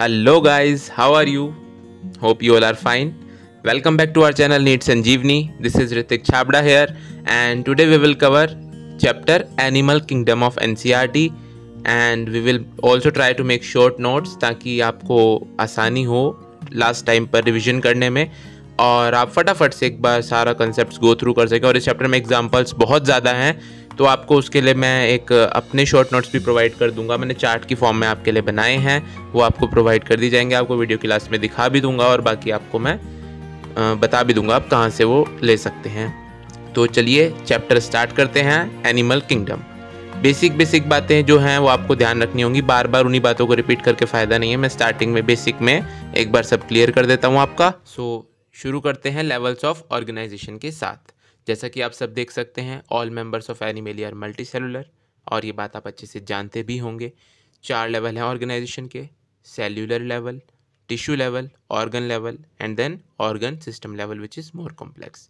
hello guys how are you hope you all are fine welcome back to our channel NEET Sanjeevani this is Hrithik Chhabra here and today we will cover chapter animal kingdom of an and we will also try to make short notes ताकि आपको आसानी हो last time पर revision करने में और आप फटाफट से एक बार सारा कंसेप्ट गो थ्रू कर सकें और इस चैप्टर में एग्जाम्पल्स बहुत ज़्यादा हैं तो आपको उसके लिए मैं एक अपने शॉर्ट नोट्स भी प्रोवाइड कर दूंगा मैंने चार्ट की फॉर्म में आपके लिए बनाए हैं वो आपको प्रोवाइड कर दी जाएंगे आपको वीडियो क्लास में दिखा भी दूंगा और बाकी आपको मैं बता भी दूंगा आप कहाँ से वो ले सकते हैं तो चलिए चैप्टर स्टार्ट करते हैं एनिमल किंगडम बेसिक बेसिक बातें जो हैं वो आपको ध्यान रखनी होंगी बार बार उन्हीं बातों को रिपीट करके फ़ायदा नहीं है मैं स्टार्टिंग में बेसिक में एक बार सब क्लियर कर देता हूँ आपका सो so, शुरू करते हैं लेवल्स ऑफ ऑर्गेनाइजेशन के साथ जैसा कि आप सब देख सकते हैं all members of Animalia are multicellular और ये बात आप अच्छे से जानते भी होंगे चार लेवल हैं ऑर्गेनाइजेशन के cellular level tissue level organ level and then organ system level which is more complex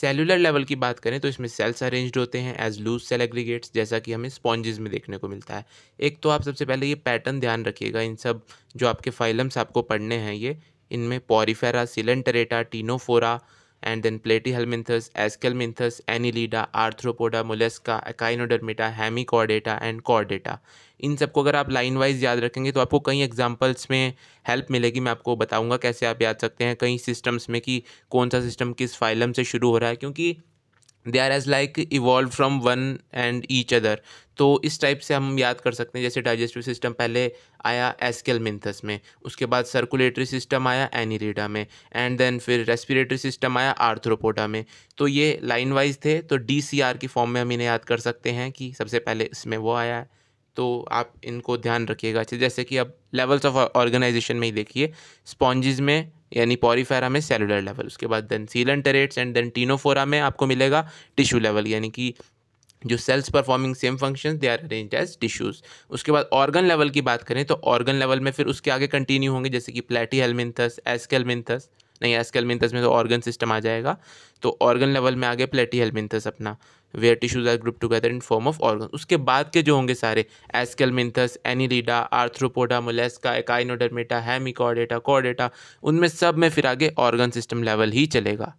cellular level की बात करें तो इसमें सेल्स अरेंज्ड होते हैं एज लूज सेल एग्रीगेट्स जैसा कि हमें स्पॉन्जेस में देखने को मिलता है एक तो आप सबसे पहले ये पैटर्न ध्यान रखिएगा इन सब जो आपके फाइलम्स आपको पढ़ने हैं ये इनमें Porifera Coelenterata Ctenophora and then Platyhelminthes, Ascalminthus, Annelida, Arthropoda, Mollusca, Echinodermata, Hemichordata and Chordata इन सबको अगर आप लाइन वाइज याद रखेंगे तो आपको कई एग्जांपल्स में हेल्प मिलेगी मैं आपको बताऊंगा कैसे आप याद सकते हैं कई सिस्टम्स में कि कौन सा सिस्टम किस फाइलम से शुरू हो रहा है क्योंकि they are as like evolve from one and each other तो इस टाइप से हम याद कर सकते हैं जैसे डाइजेस्टिव सिस्टम पहले आया एसकेल मिन्थस में उसके बाद सर्कुलेटरी सिस्टम आया एनीरीडा में एंड देन फिर रेस्पिरेटरी सिस्टम आया आर्थ्रोपोडा में तो ये लाइन वाइज थे तो डी सी आर की फॉर्म में हम इन्हें याद कर सकते हैं कि सबसे पहले इसमें वो आया है तो आप इनको ध्यान रखिएगा अच्छे जैसे कि अब लेवल्स ऑफ ऑर्गेनाइजेशन में ही देखिए स्पॉन्जिज में यानी पॉरीफेरा में सेलुलर लेवल उसके बाद देन सीलन टेरेट्स एंड देन टीनोफोरा में आपको मिलेगा टिश्यू लेवल यानी कि जो cells performing same function they are arrange as tissues उसके बाद ऑर्गन लेवल की बात करें तो ऑर्गन लेवल में फिर उसके आगे कंटिन्यू होंगे जैसे कि प्लेटी हेलमिंथस एसकेलमिंथस नहीं एसकेलमिंथस में तो ऑर्गन सिस्टम आ जाएगा तो ऑर्गन लेवल में आगे प्लेटी हेलमिंथस अपना where tissues are group together in form of organ उसके बाद के जो होंगे सारे Aschelminthes Annelida Arthropoda Mollusca Echinodermata Hemichordata Chordata उनमें सब में फिर आगे ऑर्गन सिस्टम लेवल ही चलेगा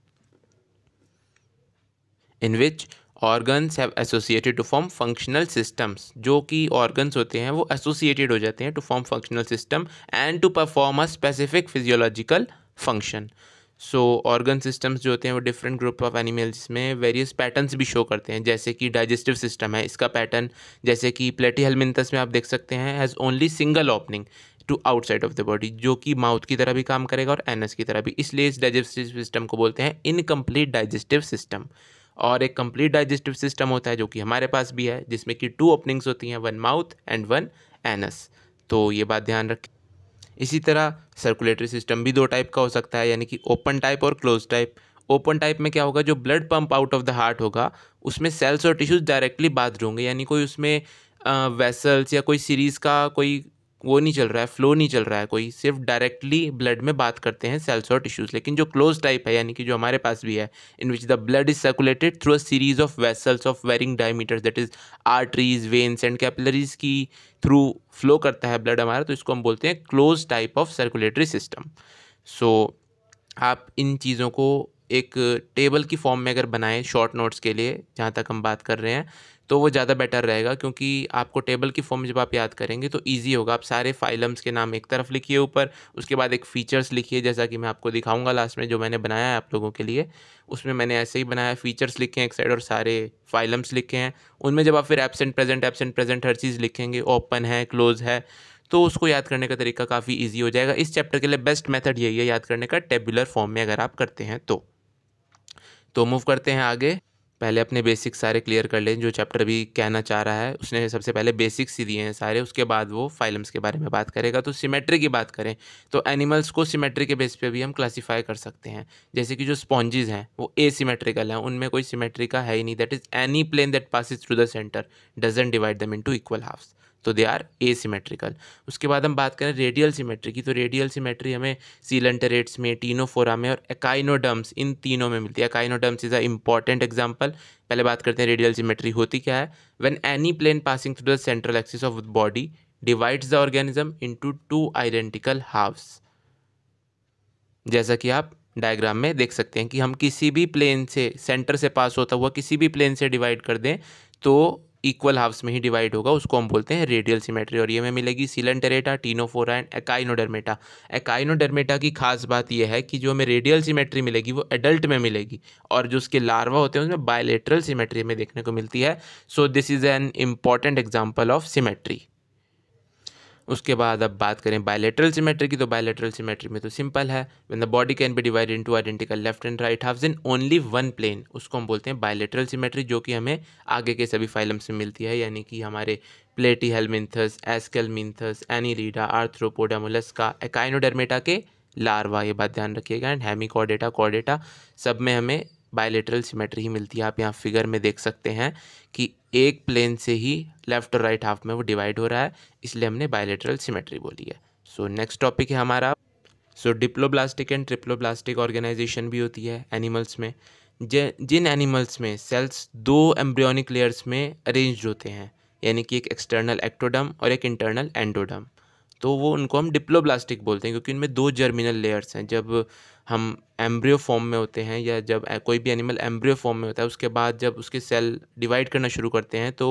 in which organs have associated to form functional systems जो कि ऑर्गन्स होते हैं वो एसोसिएटेड हो जाते हैं to form functional system and to perform a specific physiological function so organ systems जो होते हैं वो डिफरेंट ग्रुप ऑफ एनिमल्स में वेरियस पैटर्न्स भी शो करते हैं जैसे कि डाइजेस्टिव सिस्टम है इसका पैटर्न जैसे कि प्लेटी हेलमिनथस में आप देख सकते हैं has only single opening to outside of the body जो कि माउथ की तरह भी काम करेगा और एनस की तरह भी इसलिए इस डाइजेस्टिव सिस्टम को बोलते हैं इनकम्प्लीट डाइजेस्टिव सिस्टम और एक कंप्लीट डाइजेस्टिव सिस्टम होता है जो कि हमारे पास भी है जिसमें कि टू ओपनिंग्स होती हैं one mouth and one anus तो ये बात ध्यान रखें इसी तरह सर्कुलेटरी सिस्टम भी दो टाइप का हो सकता है यानी कि ओपन टाइप और क्लोज टाइप ओपन टाइप में क्या होगा जो blood pump out of the heart होगा उसमें सेल्स और टिश्यूज़ डायरेक्टली बाथरूम होंगे यानी कोई उसमें वेसल्स या कोई सीरीज़ का कोई वो नहीं चल रहा है फ्लो नहीं चल रहा है कोई सिर्फ डायरेक्टली ब्लड में बात करते हैं सेल्स और टिश्यूज़ लेकिन जो क्लोज टाइप है यानी कि जो हमारे पास भी है in which the blood is circulated through a series of vessels of varying diameters that is arteries veins and capillaries की थ्रू फ्लो करता है ब्लड हमारा तो इसको हम बोलते हैं close type of circulatory system so आप इन चीज़ों को एक टेबल की फॉर्म में अगर बनाएं शॉर्ट नोट्स के लिए जहाँ तक हम बात कर रहे हैं तो वो ज़्यादा बेटर रहेगा क्योंकि आपको टेबल की फॉर्म जब आप याद करेंगे तो ईजी होगा आप सारे फाइलम्स के नाम एक तरफ लिखिए ऊपर उसके बाद एक फ़ीचर्स लिखिए जैसा कि मैं आपको दिखाऊंगा लास्ट में जो मैंने बनाया है आप लोगों के लिए उसमें मैंने ऐसे ही बनाया फ़ीचर्स लिखे हैं एक साइड और सारे फाइलम्स लिखे हैं उनमें जब आप फिर एबसेंट प्रेजेंट एबसेंट प्रेजेंट हर चीज़ लिखेंगे ओपन है क्लोज़ है तो उसको याद करने का तरीका काफ़ी ईजी हो जाएगा इस चैप्टर के लिए बेस्ट मेथड यही है याद करने का टेबुलर फॉर्म में अगर आप करते हैं तो तो मूव करते हैं आगे पहले अपने बेसिक सारे क्लियर कर लें जो चैप्टर भी कहना चाह रहा है उसने सबसे पहले बेसिक्स ही दिए हैं सारे उसके बाद वो फाइलम्स के बारे में बात करेगा तो सिमेट्री की बात करें तो एनिमल्स को सिमेट्री के बेस पे भी हम क्लासीफाई कर सकते हैं जैसे कि जो स्पॉन्जेज हैं वो ए सीमेट्रिकल हैं उनमें कोई सिमेट्री का है ही नहीं that is any plane that passes through the center doesn't divide them in equal halves तो दे आर ए सीमेट्रिकल उसके बाद हम बात करें रेडियल सिमेट्री की तो रेडियल सिमेट्री हमें सीलेंटरेट्स में टीनोफोरा में और एकाइनोडम्स इन तीनों में मिलती है echinoderms is a important example पहले बात करते हैं रेडियल सिमेट्री होती क्या है when any plane passing through the central axis of body divides the organism into two identical halves जैसा कि आप डायग्राम में देख सकते हैं कि हम किसी भी प्लेन से सेंटर से पास होता हुआ किसी भी प्लेन से डिवाइड कर दें तो इक्वल हाफ्स में ही डिवाइड होगा उसको हम बोलते हैं रेडियल सिमेट्री और ये हमें मिलेगी Coelenterata Ctenophora and Echinodermata Echinodermata की खास बात यह है कि जो हमें रेडियल सिमेट्री मिलेगी वो एडल्ट में मिलेगी और जो उसके लार्वा होते हैं उसमें बायोलेट्रल सिमेट्री हमें देखने को मिलती है so this is an important example of symmetry उसके बाद अब बात करें बायलेटरल सिमेट्री की तो बायलेटरल सिमेट्री में तो सिंपल है when the body can be divide into identical left and right half in only one plane उसको हम बोलते हैं बायलेटरल सिमेट्री जो कि हमें आगे के सभी फाइलम से मिलती है यानी कि हमारे Platyhelminthes Aschelminthes Annelida Arthropoda Mollusca Echinodermata के लार्वा ये बात ध्यान रखिएगा एंड हैमी कॉडेटा कॉडेटा सब में हमें बायलेटरल सिमेट्री ही मिलती है आप यहाँ फिगर में देख सकते हैं कि एक प्लेन से ही लेफ्ट और राइट हाफ में वो डिवाइड हो रहा है इसलिए हमने बायलेटरल सिमेट्री बोली है सो नेक्स्ट टॉपिक है हमारा so diploblastic and triploblastic organization भी होती है एनिमल्स में जिन एनिमल्स में सेल्स दो एम्ब्रियोनिक लेयर्स में अरेंज होते हैं यानी कि एक एक्सटर्नल एक्टोडम और एक इंटरनल एंडोडम तो वो उनको हम डिप्लोब्लास्टिक बोलते हैं क्योंकि उनमें दो जर्मिनल लेयर्स हैं जब हम एम्ब्रियो फॉर्म में होते हैं या जब कोई भी एनिमल एम्ब्रियो फॉर्म में होता है उसके बाद जब उसके सेल डिवाइड करना शुरू करते हैं तो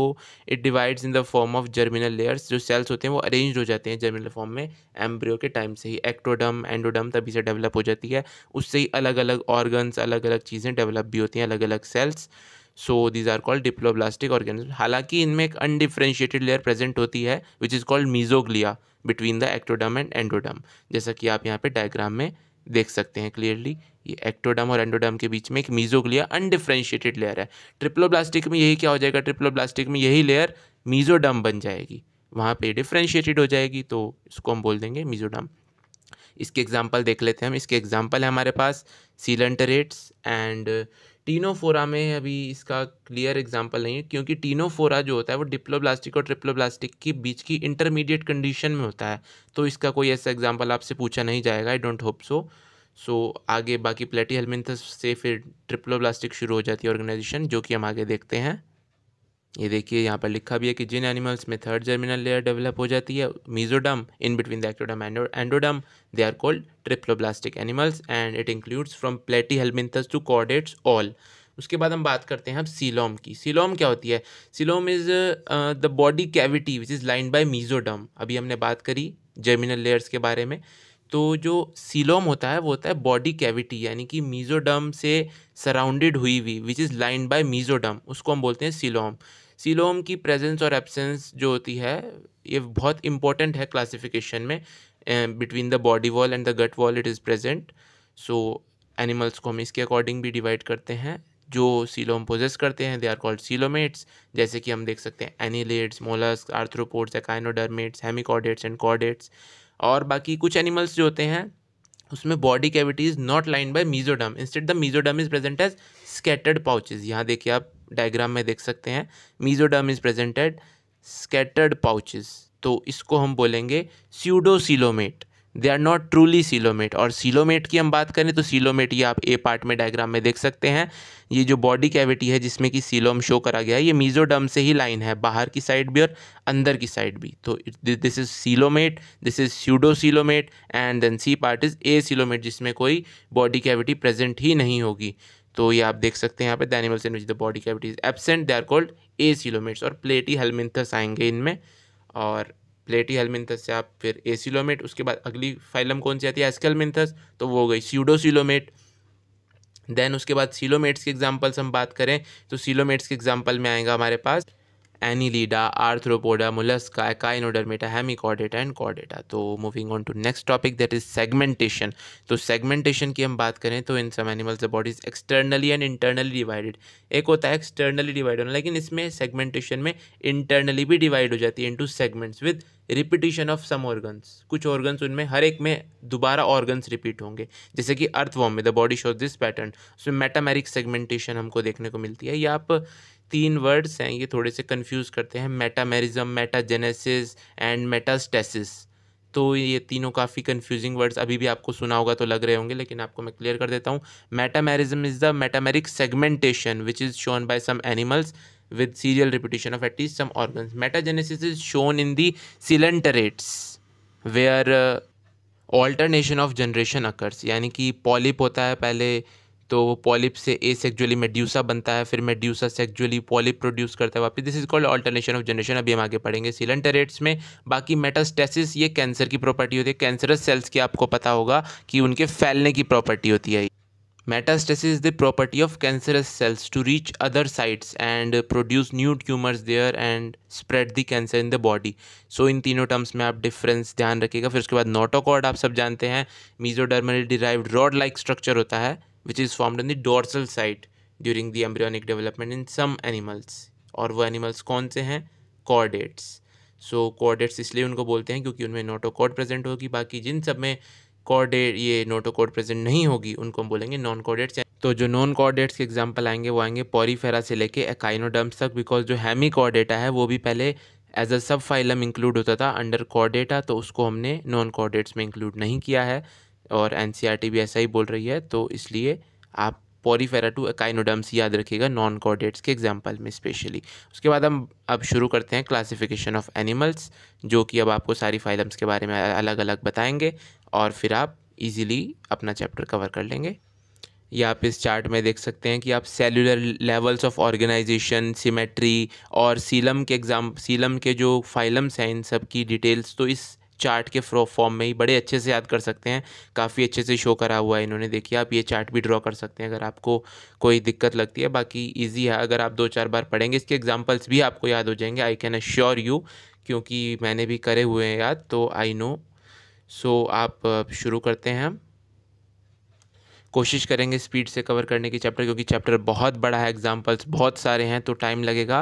it divides in the form of germinal layers जो सेल्स होते हैं वो अरेंज हो जाते हैं जर्मिनल फॉर्म में एम्ब्रियो के टाइम से ही एक्टोडम एंडोडम तभी से डेवलप हो जाती है उससे ही अलग अलग ऑर्गन्स अलग अलग चीज़ें डेवलप भी होती हैं अलग अलग cells so these are called diploblastic organism हालांकि इनमें एक अनडिफ्रेंशिएटेड लेयर प्रेजेंट होती है which is called mesoglea between the ectoderm and endoderm जैसा कि आप यहाँ पे डायग्राम में देख सकते हैं क्लियरली ये एक्टोडम और एंडोडम के बीच में एक मीजोग्लिया अनडिफ्रेंशिएटेड लेयर है ट्रिप्लोब्लास्टिक में यही क्या हो जाएगा ट्रिप्लोब्लास्टिक में यही लेयर मीजोडम बन जाएगी वहाँ पे डिफ्रेंशिएटेड हो जाएगी तो इसको हम बोल देंगे मीजोडम इसके एग्जाम्पल देख लेते हैं हम इसके एग्जाम्पल है हमारे पास सीलेंटरेट्स एंड टीनोफोरा में अभी इसका क्लियर एग्जाम्पल नहीं है क्योंकि टीनोफोरा जो होता है वो डिप्लोब्लास्टिक और ट्रिप्लोब्लास्टिक के बीच की इंटरमीडिएट कंडीशन में होता है तो इसका कोई ऐसा एग्जाम्पल आपसे पूछा नहीं जाएगा आई डोंट होप सो सो आगे बाकी प्लेटी हेलमिंथस से फिर ट्रिप्लोब्लास्टिक शुरू हो जाती है ऑर्गेनाइजेशन जो कि हम आगे देखते हैं ये देखिए यहाँ पर लिखा भी है कि जिन एनिमल्स में थर्ड जर्मिनल लेयर डेवलप हो जाती है mesoderm in between the ectoderm and endoderm they are called triploblastic animals and it includes from Platyhelminthes to chordates all उसके बाद हम बात करते हैं अब सिलोम की सिलोम क्या होती है coelom is the body cavity which is line by mesoderm अभी हमने बात करी जर्मिनल लेयर्स के बारे में तो जो सिलोम होता है वो होता है बॉडी कैविटी यानी कि मीजोडम से सराउंडेड हुई हुई which is line by mesoderm उसको हम बोलते हैं सिलोम सीलोम की प्रेजेंस और एब्सेंस जो होती है ये बहुत इंपॉर्टेंट है क्लासिफिकेशन में between the body wall and the gut wall it is present so animals को हम इसके अकॉर्डिंग भी डिवाइड करते हैं जो सीलोम पोजेस करते हैं दे आर कॉल्ड सीलोमेट्स जैसे कि हम देख सकते हैं annelids mollusc arthropods echinoderms hemichordates and chordates और बाकी कुछ एनिमल्स जो होते हैं उसमें body cavity is not line by mesoderm instead the mesoderm is present as scattered pouches यहाँ देखिए आप डायग्राम में देख सकते हैं mesoderm is presented scattered pouches तो इसको हम बोलेंगे pseudo coelomate they are not truly coelomate और सीलोमेट की हम बात करें तो सीलोमेट ये आप ए पार्ट में डायग्राम में देख सकते हैं ये जो बॉडी कैविटी है जिसमें कि सीलोम शो करा गया है ये मीजोडम से ही लाइन है बाहर की साइड भी और अंदर की साइड भी तो this is coelomate this is pseudo coelomate and then C part is a coelomate जिसमें कोई बॉडी कैविटी प्रेजेंट ही नहीं होगी तो ये आप देख सकते हैं यहाँ पे the animals in which the body cavity is absent they are called acoelomates और प्लेटी हेलमिंथस आएंगे इनमें और प्लेटी हेलमिंथस से आप फिर ए सिलोमेट उसके बाद अगली फाइलम कौन सी आती है एस्केलमिंथस तो वो हो गई सीडो सिलोमेट देन उसके बाद सिलोमेट्स के एग्जाम्पल्स हम बात करें तो सीलोमेट्स के एग्जाम्पल में आएगा हमारे पास Annelida Arthropoda Mollusca Echinodermata, Hemichordata and Chordata तो moving on to next topic that is segmentation तो सेगमेंटेशन की हम बात करें तो in some animals the bodies externally and internally divided एक होता है एक्सटर्नली डिवाइड होना लेकिन इसमें सेगमेंटेशन में इंटरनली भी डिवाइड हो जाती है into segments with repetition of some organs कुछ ऑर्गन्स उनमें हर एक में दोबारा ऑर्गन्स रिपीट होंगे जैसे कि अर्थवॉर्म में the body shows this pattern उसमें मेटामेरिक सेगमेंटेशन हमको देखने को मिलती है या आप तीन वर्ड्स हैं ये थोड़े से कंफ्यूज करते हैं मेटामेरिज्म मेटाजेनेसिस एंड मेटास्टेसिस तो ये तीनों काफ़ी कंफ्यूजिंग वर्ड्स अभी भी आपको सुना होगा तो लग रहे होंगे लेकिन आपको मैं क्लियर कर देता हूँ metamerism is the metameric segmentation which is shown by some animals with serial repetition of at least some some metagenesis is shown in the coelenterates cylinderates where uh, alternation of यानी कि पॉलिप होता है पहले तो वो पॉलिप से ए sexually medusa बनता है फिर मेड्यूसा सेक्चुअली पॉलिप प्रोड्यूस करता है वापस this is called alternation of generation अभी हम आगे पढ़ेंगे सिलेंटरेट्स में बाकी मेटास्टेसिस ये कैंसर की प्रॉपर्टी होती है कैंसरस सेल्स की आपको पता होगा कि उनके फैलने की प्रॉपर्टी होती है metastasis is the property of cancerous cells to reach other sites and produce new tumours there and spread the cancer in the body so इन तीनों टर्म्स में आप डिफरेंस ध्यान रखिएगा फिर उसके बाद नोटोकॉर्ड आप सब जानते हैं mesodermally derived rod like structure होता है which is formed on the dorsal side during the embryonic development in some animals और वो animals कौन से हैं कॉर्डेट्स सो कॉर्डेट्स इसलिए उनको बोलते हैं क्योंकि उनमें नोटोकॉड प्रेजेंट होगी बाकी जिन सब में कॉर्डेट ये नोटोकॉड प्रेजेंट नहीं होगी उनको हम बोलेंगे नॉन कॉर्डेट्स तो जो नॉन कॉर्डेट्स के एग्जाम्पल आएंगे वो आएंगे पॉरीफेरा से लेके एकाइनोडम्स तक बिकॉज जो हैमी कॉर्डेटा है वो भी पहले एज अ सब फाइलम इंक्लूड होता था अंडर कॉर्डेटा तो उसको हमने नॉन कॉर्डेट्स में इंक्लूड नहीं किया है और एन e भी ऐसा ही बोल रही है तो इसलिए आप पोरीफेरा टू एकाइनोडम्स याद रखिएगा नॉन कॉर्डेट्स के एग्जाम्पल में स्पेशली उसके बाद हम अब शुरू करते हैं क्लासिफिकेशन ऑफ एनिमल्स जो कि अब आपको सारी फाइलम्स के बारे में अलग अलग बताएंगे और फिर आप इजीली अपना चैप्टर कवर कर लेंगे या आप इस चार्ट में देख सकते हैं कि आप cellular levels of organisation symmetry और सीलम के एग्जाम सीलम के जो फाइलम्स हैं इन सब की डिटेल्स तो इस चार्ट के फ्रो फॉर्म में ही बड़े अच्छे से याद कर सकते हैं काफ़ी अच्छे से शो करा हुआ है इन्होंने देखिए आप ये चार्ट भी ड्रॉ कर सकते हैं अगर आपको कोई दिक्कत लगती है बाकी ईजी है अगर आप दो चार बार पढ़ेंगे इसके एग्जाम्पल्स भी आपको याद हो जाएंगे आई कैन अश्योर यू क्योंकि मैंने भी करे हुए हैं याद तो आई नो सो आप शुरू करते हैं कोशिश करेंगे स्पीड से कवर करने की चैप्टर क्योंकि चैप्टर बहुत बड़ा है एग्जाम्पल्स बहुत सारे हैं तो टाइम लगेगा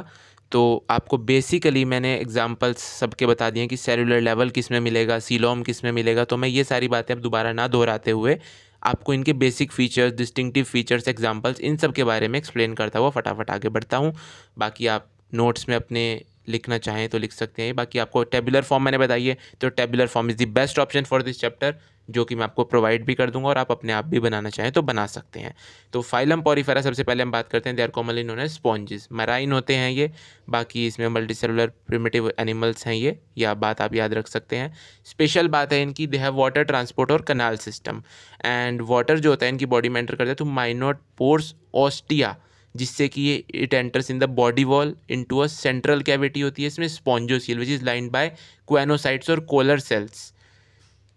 तो आपको बेसिकली मैंने एग्जांपल्स सबके बता दिए कि सेलुलर लेवल किस में मिलेगा सीलोम किस में मिलेगा तो मैं ये सारी बातें अब दोबारा ना दोहराते हुए आपको इनके basic features distinctive features examples इन सब के बारे में एक्सप्लेन करता हुआ फटाफट आगे बढ़ता हूँ बाकी आप नोट्स में अपने लिखना चाहें तो लिख सकते हैं बाकी आपको टेबुलर फॉर्म मैंने बताइए तो tabular form is the best option for this chapter जो कि मैं आपको प्रोवाइड भी कर दूंगा और आप अपने आप भी बनाना चाहें तो बना सकते हैं तो फाइलम पॉरीफेरा सबसे पहले हम बात करते हैं they are commonly known as sponges marine होते हैं ये बाकी इसमें मल्टी सेलुलर प्रिमेटिव एनिमल्स हैं ये या बात आप याद रख सकते हैं स्पेशल बात है इनकी दे हैव वाटर ट्रांसपोर्ट और कनाल सिस्टम एंड वाटर जो होता है इनकी बॉडी में एंटर करता है तो माइनोट पोर्स ऑस्टिया जिससे कि ये it enters in the body wall to a central cavity होती है इसमें spongocoel which is line by choanocytes और कोलर सेल्स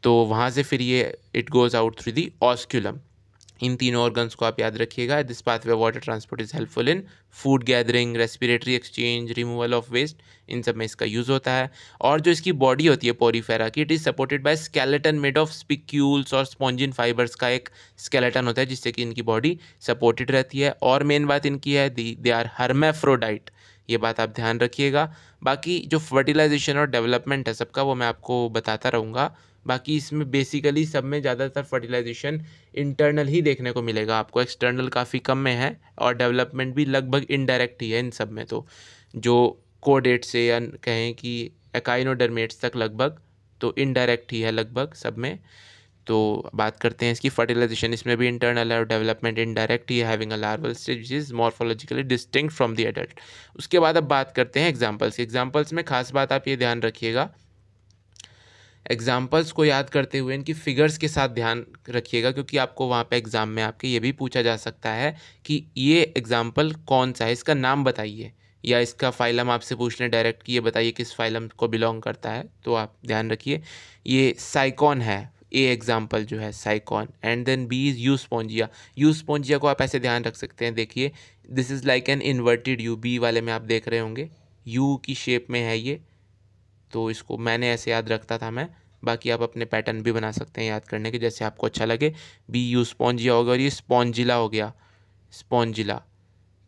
तो वहाँ से फिर ये it goes out through the osculum इन तीनों ऑर्गन्स को आप याद रखिएगा this pathway water transport is helpful in food gathering respiratory exchange removal of waste इन सब में इसका यूज़ होता है और जो इसकी बॉडी होती है पोरीफेरा की it is supported by skeleton made of spicules और स्पॉन्जिन फाइबर्स का एक स्केलेटन होता है जिससे कि इनकी बॉडी सपोर्टेड रहती है और मेन बात इनकी है दी दे आर हरमेफ्रोडाइट ये बात आप ध्यान रखिएगा बाकी जो फर्टिलाइजेशन और डेवलपमेंट है सबका वो मैं आपको बताता रहूँगा बाकी इसमें बेसिकली सब में ज़्यादातर फर्टिलाइजेशन इंटरनल ही देखने को मिलेगा आपको एक्सटर्नल काफ़ी कम में है और डेवलपमेंट भी लगभग इनडायरेक्ट ही है इन सब में तो जो कोडेट से या कहें कि एकाइनोडर्मेट्स तक लगभग तो इनडायरेक्ट ही है लगभग सब में तो बात करते हैं इसकी फर्टिलाइजेशन इसमें भी इंटरनल है और डेवलपमेंट इनडायरेक्ट ही having a larval stage which is morphologically distinct from the adult उसके बाद अब बात करते हैं एग्जाम्पल्स एग्जाम्पल्स में खास बात आप ये ध्यान रखिएगा एग्जाम्पल्स को याद करते हुए इनकी फिगर्स के साथ ध्यान रखिएगा क्योंकि आपको वहाँ पे एग्ज़ाम में आपके ये भी पूछा जा सकता है कि ये एग्ज़ाम्पल कौन सा है इसका नाम बताइए या इसका फाइलम आपसे पूछ लें डायरेक्ट कि ये बताइए किस फाइलम को बिलोंग करता है तो आप ध्यान रखिए ये साइकॉन है ए एग्ज़ाम्पल जो है Sycon and then B is Euspongia Euspongia को आप ऐसे ध्यान रख सकते हैं देखिए this is like an inverted U B वाले में आप देख रहे होंगे यू की शेप में है ये तो इसको मैंने ऐसे याद रखता था मैं बाकी आप अपने पैटर्न भी बना सकते हैं याद करने के जैसे आपको अच्छा लगे बी यू स्पॉन्जिया हो गया और ये स्पॉन्जिला हो गया स्पॉन्जिला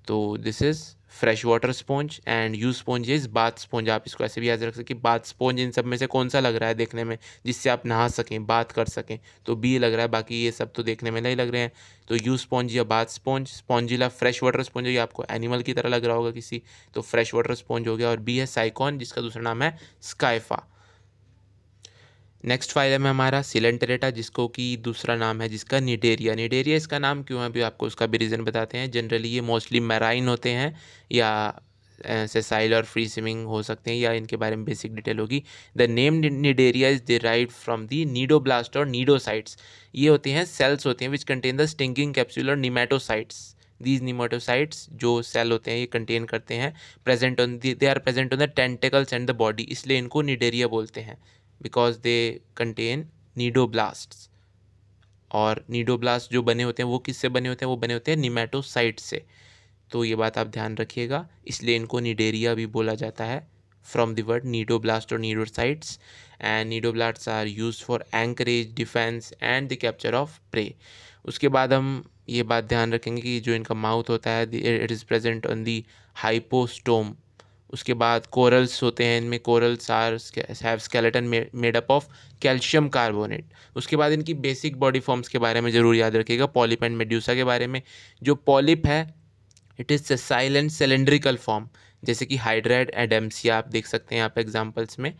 तो this is fresh water sponge and U sponge is bath sponge आप इसको ऐसे भी याद रख सकें बाथ स्पॉन्ज इन सब में से कौन सा लग रहा है देखने में जिससे आप नहा सकें बात कर सकें तो बी लग रहा है बाकी ये सब तो देखने में नहीं लग रहे हैं तो यू स्पॉन्ज या bath sponge Spongilla fresh water sponge ये आपको एनिमल की तरह लग रहा होगा किसी तो फ्रेश वाटर स्पॉन्ज हो गया और बी है साइकॉन जिसका दूसरा नाम है स्काइफा नेक्स्ट फाइल है हमारा सिलेंटरेटा जिसको कि दूसरा नाम है जिसका निडेरिया निडेरिया इसका नाम क्यों है अभी आपको उसका भी रीज़न बताते हैं जनरली ये मोस्टली मैराइन होते हैं या सेसाइल और फ्री स्विमिंग हो सकते हैं या इनके बारे में बेसिक डिटेल होगी the name Cnidaria is derive from the blast और नीडोसाइट्स ये होते हैं सेल्स होते हैं which contain the stinging capsule और निमेटोसाइट्स दीज निमेटोसाइट्स जो सेल होते हैं ये कंटेन करते हैं present on they are present on the tentacles and the body इसलिए इनको निडेरिया बोलते हैं बिकॉज दे कंटेन नीडोब्लास्ट और नीडोब्लास्ट जो बने होते हैं वो किससे बने होते हैं वो बने होते हैं निमेटोसाइट से तो ये बात आप ध्यान रखिएगा इसलिए इनको निडेरिया भी बोला जाता है फ्रॉम the word और or and and needleblasts are use for anchorage defence and the capture of prey उसके बाद हम ये बात ध्यान रखेंगे कि जो इनका माउथ होता है it is present on the hypostome उसके बाद कोरल्स होते हैं इनमें corals are have skeleton made up of calcium carbonate उसके बाद इनकी बेसिक बॉडी फॉर्म्स के बारे में ज़रूर याद रखिएगा पॉलिप एंड मेड्यूसा के बारे में जो पॉलिप है it is silent cylindrical form जैसे कि हाइड्रेड एडेम्सिया आप देख सकते हैं यहाँ पे एग्जाम्पल्स में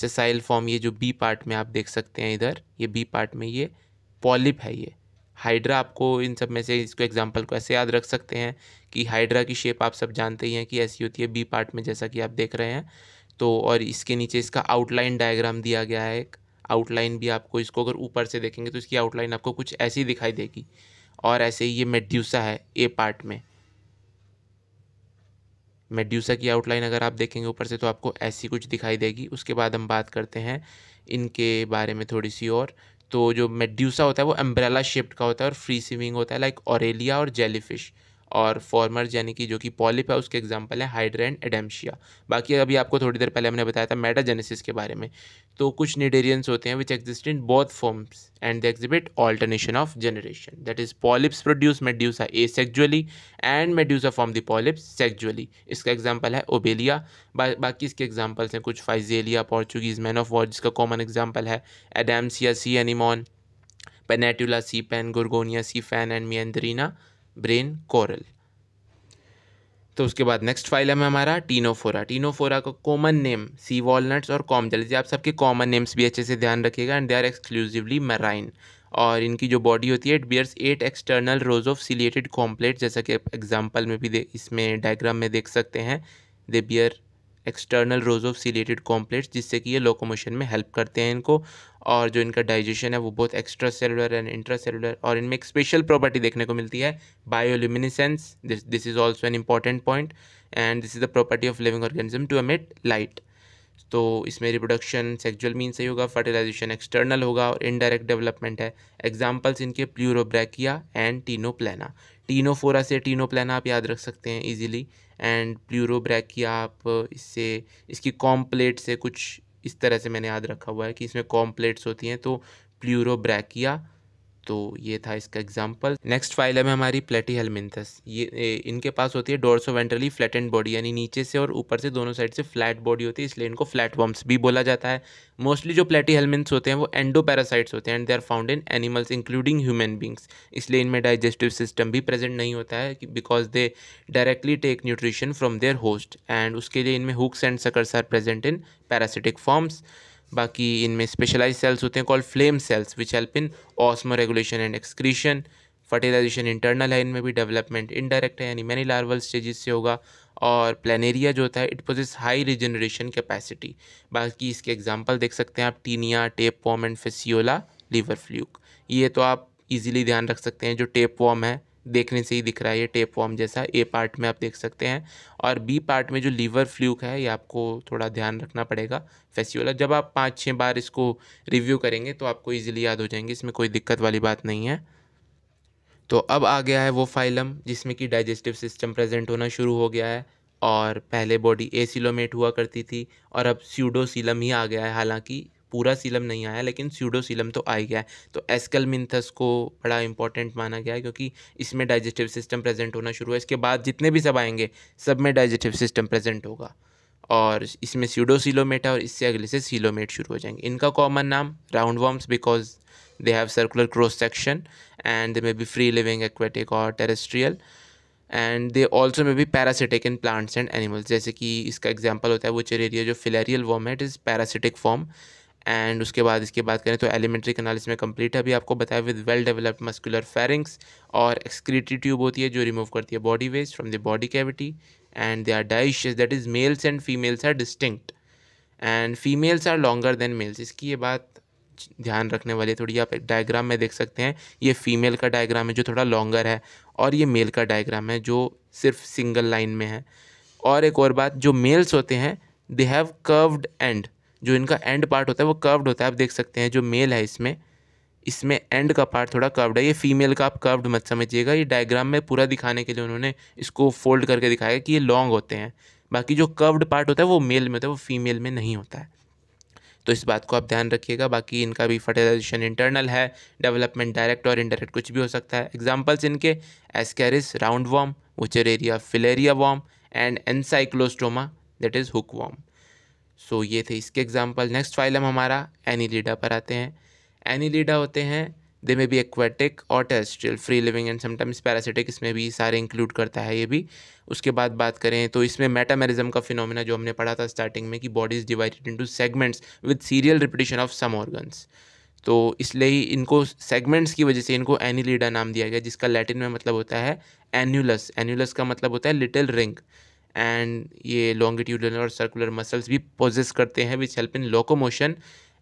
सेसाइल फॉर्म ये जो बी पार्ट में आप देख सकते हैं इधर ये बी पार्ट में ये पॉलिप है ये हाइड्रा आपको इन सब में से इसको एग्जाम्पल को ऐसे याद रख सकते हैं कि हाइड्रा की शेप आप सब जानते ही हैं कि ऐसी होती है बी पार्ट में जैसा कि आप देख रहे हैं तो और इसके नीचे इसका आउटलाइन डायग्राम दिया गया है एक आउटलाइन भी आपको इसको अगर ऊपर से देखेंगे तो इसकी आउटलाइन आपको कुछ ऐसी दिखाई देगी और ऐसे ही ये मेड्यूसा है ए पार्ट में मेड्यूसा की आउटलाइन अगर आप देखेंगे ऊपर से तो आपको ऐसी कुछ दिखाई देगी उसके बाद हम बात करते हैं इनके बारे में थोड़ी सी और तो जो मेड्यूसा होता है वो अम्ब्रेला शेप्ड का होता है और फ्री स्विमिंग होता है लाइक ऑरेलिया और जेलीफिश और फॉर्मर यानी कि जो कि पॉलिप है उसके एग्जाम्पल है हाइड्रा एंड एडेमशिया बाकी अभी आपको थोड़ी देर पहले हमने बताया था मेटाजेनेसिस के बारे में तो कुछ निडेरियंस होते हैं which exist in both forms and the exhibit alternation of generation that is polyps produce medusa asexually and medusa form the polyps sexually इसका एग्जाम्पल है ओबेलिया बा, बाकी इसके एग्जाम्पल्स हैं कुछ Physalia Portuguese man of war जिसका common example है Adamsia sea anemone Pennatula sea pen Gorgonia sea fan and Meandrina brain coral तो उसके बाद नेक्स्ट फाइल है हमारा टीनोफोरा टीनोफोरा का कॉमन नेम सी वॉलनट्स और कॉम आप सबके कॉमन नेम्स भी अच्छे से ध्यान रखिएगा and they are exclusively marine और इनकी जो बॉडी होती है it bears eight external rows of ciliated comb plate जैसा कि आप एग्जाम्पल में भी इसमें डायग्राम में देख सकते हैं they bear external rows of ciliated comb plates जिससे कि ये लोकोमोशन में हेल्प करते हैं इनको और जो इनका डाइजेशन है वो बहुत extra cellular and intra cellular और इनमें एक स्पेशल प्रॉपर्टी देखने को मिलती है bioluminescence this this is also an important point and this is the property of living organism to emit light तो इसमें रिप्रोडक्शन सेक्जुअल मीन से होगा फर्टिलाइजेशन एक्सटर्नल होगा और इनडायरेक्ट डेवलपमेंट है एग्जाम्पल्स इनके प्लूरोब्रैकिया एंड टीनोप्लेना टीनोफोरा से टीनो plan आप याद रख सकते हैं इजीली एंड की आप इससे इसकी कॉम्प्लेट से कुछ इस तरह से मैंने याद रखा हुआ है कि इसमें कॉम्प्लेट्स होती हैं तो प्लूरोब्रैकिया तो ये था इसका एग्जाम्पल नेक्स्ट फाइल है हमारी प्लेटी हेलमिंथस ये ए, इनके पास होती है डोरसो वेंट्रली एंड बॉडी यानी नीचे से और ऊपर से दोनों साइड से फ्लैट बॉडी होती है इसलिए इनको फ्लैट वम्स भी बोला जाता है मोस्टली जो प्लेटी हेलमिंथस होते हैं वो एंडो पैरासाइट्स होते हैं and they are found in animals including human beings इसलिए इनमें डाइजेस्टिव सिस्टम भी प्रेजेंट नहीं होता है because they directly take nutrition from their host and उसके लिए इनमें hooks and suckers are present in parasitic forms बाकी इनमें स्पेशलाइज सेल्स होते हैं call flame cells which help in osmo regulation and excretion fertilisation internal है इनमें भी डेवलपमेंट इनडायरेक्ट है यानी मैनी लार्वल स्टेजेस से होगा और प्लानेरिया जो होता है it possesses high regeneration capacity बाकी इसके एग्जाम्पल देख सकते हैं आप Taenia tapeworm and Fasciola liver fluke ये तो आप इजीली ध्यान रख सकते हैं जो टेप वॉम है देखने से ही दिख रहा है ये टेप फॉर्म जैसा ए पार्ट में आप देख सकते हैं और बी पार्ट में जो लीवर फ्लूक है ये आपको थोड़ा ध्यान रखना पड़ेगा फेस्टिवला जब आप पाँच छः बार इसको रिव्यू करेंगे तो आपको ईजिली याद हो जाएंगे इसमें कोई दिक्कत वाली बात नहीं है तो अब आ गया है वो फाइलम जिसमें कि डाइजेस्टिव सिस्टम प्रेजेंट होना शुरू हो गया है और पहले बॉडी एसिलोमेट हुआ करती थी और अब स्यूडोसीलम ही आ गया है हालांकि पूरा सीलम नहीं आया लेकिन सीलम तो आ ही गया है तो एस्कलमिंथस को बड़ा इंपॉर्टेंट माना गया है क्योंकि इसमें डाइजेस्टिव सिस्टम प्रेजेंट होना शुरू है इसके बाद जितने भी सब आएंगे सब में डाइजेस्टिव सिस्टम प्रेजेंट होगा और इसमें सीडोसीलोमेट है और इससे अगले से सीलोमेट शुरू हो जाएंगे इनका कॉमन नाम round worms because they have circular cross section and they may be free living aquatic और terrestrial and they also may be parasitic in plants and animals जैसे कि इसका एग्जाम्पल होता है वो चेरेरिया जो फिलेरियल वॉम है it is parasitic form and उसके बाद इसकी बात करें तो एलिमेंट्री कनाल इसमें कंप्लीट है अभी आपको बताया with well developed muscular pharynx और एक्सक्रीटरी ट्यूब होती है जो रिमूव करती है body waste from the body cavity and they are dioecious that is males and females are distinct and females are longer than males इसकी ये बात ध्यान रखने वाली थोड़ी आप एक डायग्राम में देख सकते हैं ये फीमेल का डायग्राम है जो थोड़ा लॉन्गर है और ये मेल का डायग्राम है जो सिर्फ सिंगल लाइन में है और एक और बात जो मेल्स होते हैं दे हैव कर्व्ड एंड जो इनका एंड पार्ट होता है वो कर्व्ड होता है आप देख सकते हैं जो मेल है इसमें इसमें एंड का पार्ट थोड़ा कर्व्ड है ये फीमेल का आप कर्व्ड मत समझिएगा ये डायग्राम में पूरा दिखाने के लिए उन्होंने इसको फोल्ड करके दिखाया कि ये लॉन्ग होते हैं बाकी जो कर्व्ड पार्ट होता है वो मेल में होता है वो फीमेल में नहीं होता है तो इस बात को आप ध्यान रखिएगा बाकी इनका भी फर्टिलाइजेशन इंटरनल है डेवलपमेंट डायरेक्ट और इनडायरेक्ट कुछ भी हो सकता है एग्जाम्पल्स इनके Ascaris round worm Wuchereria filaria worm and Ancylostoma that is hook worm so so, ये थे इसके एग्जाम्पल नेक्स्ट फाइल हम हमारा एनीलीडा पर आते हैं एनीलीडा होते हैं दे मे बी एक्वेटिक और terrestrial free living and sometimes parasitic इसमें भी सारे इंक्लूड करता है ये भी उसके बाद बात करें तो इसमें मेटामेरिज्म का फिनोमिना जो हमने पढ़ा था स्टार्टिंग में कि bodies divided into segments with serial repetition of some organs तो इसलिए ही इनको सेगमेंट्स की वजह से इनको एनीलीडा नाम दिया गया जिसका लैटिन में मतलब होता है एन्यूलस एन्यूलस का मतलब होता है लिटिल रिंग एंड ये लॉन्गिट्यूडनल और सर्कुलर मसल्स भी पोजेस करते हैं which help in locomotion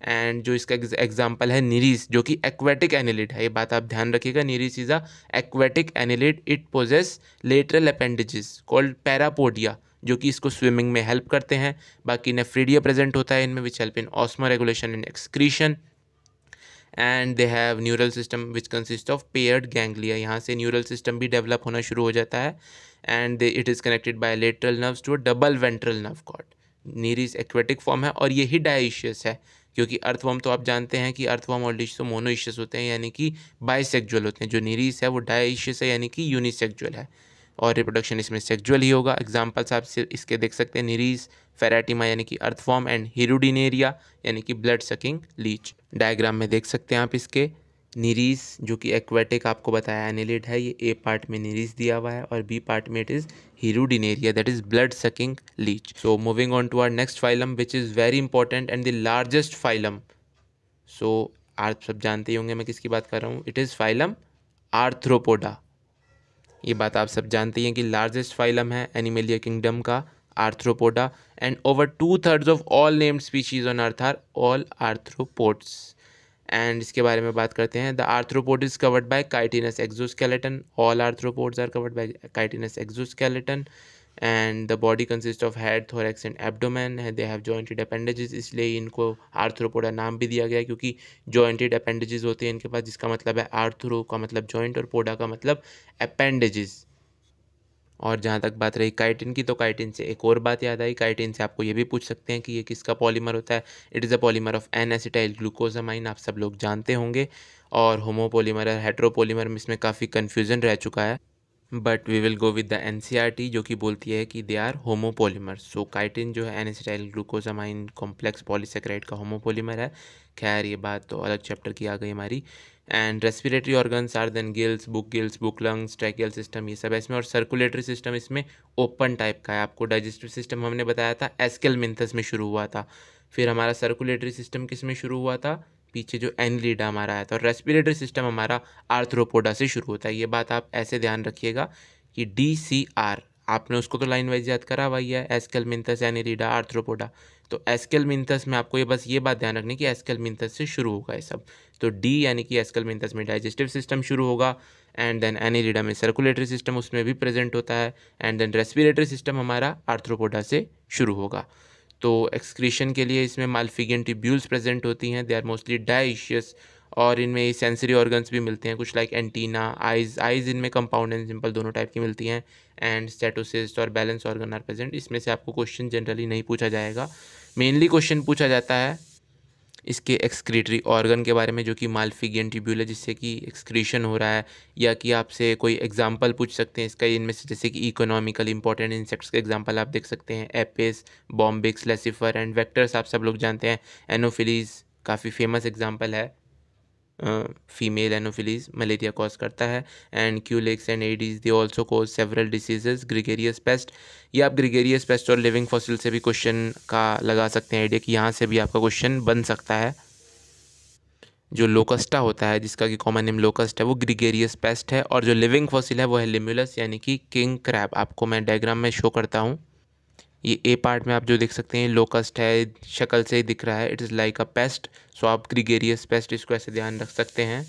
and जो इसका एग्जाम्पल है नीरीस जो कि एक्वेटिक एनिलिड है ये बात आप ध्यान रखिएगा Nereis is a aquatic annelid it possess lateral appendages called parapodia जो कि इसको स्विमिंग में हेल्प करते हैं बाकी नेफ्रीडिया प्रेजेंट होता है इनमें which help in osmo regulation and excretion and they have neural system which consist of paired ganglia यहाँ से न्यूरल सिस्टम भी डेवलप होना शुरू हो जाता है and they it is connected by lateral nerves to a double ventral nerve cord Nereis aquatic form है और यही डाइशियस है क्योंकि अर्थवम तो आप जानते हैं कि अर्थवम और डिश तो मोनोइशियस होते हैं यानी कि बाइसेक्जुअल होते हैं जो नीरीज है वो डायशियस है यानी कि यूनिसेक्जुअल है और रिप्रोडक्शन इसमें सेक्जुअल ही होगा एग्जाम्पल्स आप इसके देख सकते हैं नीरीज फेराटिमा यानी कि अर्थफॉर्म एंड हीरोडिनेरिया यानी कि ब्लड सकिंग लीच डायग्राम में देख सकते हैं आप इसके निरीस जो कि एक्वेटिक आपको बताया एनिलिड है ये ए पार्ट में निरीस दिया हुआ है और बी पार्ट में it is Hirudinaria that is blood sucking leech so moving on to our next phylum which is very important and the largest phylum so आप सब जानते ही होंगे मैं किसकी बात कर रहा हूँ इट इज़ फाइलम आर्थ्रोपोडा ये बात आप सब जानते ही हैं कि लार्जेस्ट फाइलम है एनिमेलिया किंगडम का Arthropoda and over two thirds of all named species on earth are all arthropods and इसके बारे में बात करते हैं the arthropod is covered by chitinous exoskeleton all arthropods are covered by chitinous exoskeleton and the body consist of head thorax and abdomen है they have jointed appendages इसलिए इनको arthropoda नाम भी दिया गया क्योंकि जॉइंटेड अपेंडेजेस होते हैं इनके पास जिसका मतलब है आर्थ्रो का मतलब जॉइंट और पोडा का मतलब अपेंडेजेस और जहाँ तक बात रही काइटिन की तो काइटिन से एक और बात याद आई काइटिन से आपको ये भी पूछ सकते हैं कि ये किसका पॉलीमर होता है it is a polymer of N acetyl glucosamine आप सब लोग जानते होंगे और होमोपोलीमर और हेट्रोपोलीमर में इसमें काफ़ी कन्फ्यूज़न रह चुका है but we will go with the N जो कि बोलती है कि they are homopolymer so chitin जो है एनएसिटाइल ग्लूकोजामाइन कॉम्प्लेक्स पॉलीसेक्राइड का होमोपोलीमर है खैर ये बात तो अलग चैप्टर की आ गई हमारी and respiratory organs are then gills book gills book lungs tracheal system ये सब इसमें और सर्कुलेटरी सिस्टम इसमें ओपन टाइप का है आपको डाइजेस्टिव सिस्टम हमने बताया था एस्केल मिंथस में शुरू हुआ था फिर हमारा सर्कुलेटरी सिस्टम किस में शुरू हुआ था पीछे जो एनलीडा हमारा आया था और रेस्पिरेटरी सिस्टम हमारा आर्थ्रोपोडा से शुरू होता है ये बात आप ऐसे ध्यान रखिएगा कि डी सी आर आपने उसको तो लाइन वाइज याद करा हुआ है एस्केल मिंथस एनिलीडा रीडा आर्थ्रोपोडा तो एस्केल मिंथस में आपको ये बस ये बात ध्यान रखनी कि एस्केल मिंथस से शुरू होगा ये सब तो डी यानी कि एस्कल मिंथस में डाइजेस्टिव सिस्टम शुरू होगा एंड देन एनिरिडा में सर्कुलेटरी सिस्टम उसमें भी प्रेजेंट होता है एंड देन रेस्पिरेटरी सिस्टम हमारा आर्थ्रोपोडा से शुरू होगा तो एक्सक्रीशन के लिए इसमें मालफिगियन ट्यूब्यूल्स प्रेजेंट होती हैं दे आर मोस्टली डाइशियस और इनमें सेंसरी ऑर्गन्स भी मिलते हैं कुछ लाइक एंटीना आइज आइज इनमें कंपाउंड एंड सिंपल दोनों टाइप की मिलती हैं एंड स्टेटोसिस्ट और बैलेंस ऑर्गन आर प्रेजेंट इसमें से आपको क्वेश्चन जनरली नहीं पूछा जाएगा मेनली क्वेश्चन पूछा जाता है इसके एक्सक्रीटरी ऑर्गन के बारे में जो कि मालफिगियन ट्यूब्यूल है जिससे कि एक्सक्रीशन हो रहा है या कि आपसे कोई एग्जांपल पूछ सकते हैं इसका इनमें से जैसे कि इकोनॉमिकल इंपॉर्टेंट इंसेक्ट्स के एग्जांपल आप देख सकते हैं Apis Bombyx Laccifer and vectors आप सब लोग जानते हैं एनोफिलीज काफ़ी फेमस एग्जाम्पल है फीमेल एनोफिलीज मलेरिया कॉज करता है and Culex and Aedes they also cause several diseases gregarious pest ये आप ग्रिगेरियस पेस्ट और लिविंग फॉसिल से भी क्वेश्चन का लगा सकते हैं आइडिया कि यहाँ से भी आपका क्वेश्चन बन सकता है जो लोकस्टा होता है जिसका कि कॉमन नेम लोकस्ट है वो ग्रिगेरियस पेस्ट है और जो लिविंग फॉसिल है वो है लिम्यूलस यानी कि किंग क्रैब आपको मैं डायग्राम में शो करता हूँ ये ए पार्ट में आप जो देख सकते हैं लोकस्ट है शक्ल से ही दिख रहा है it is like a pest so आप ग्रीगेरियस पेस्ट इसको ऐसे ध्यान रख सकते हैं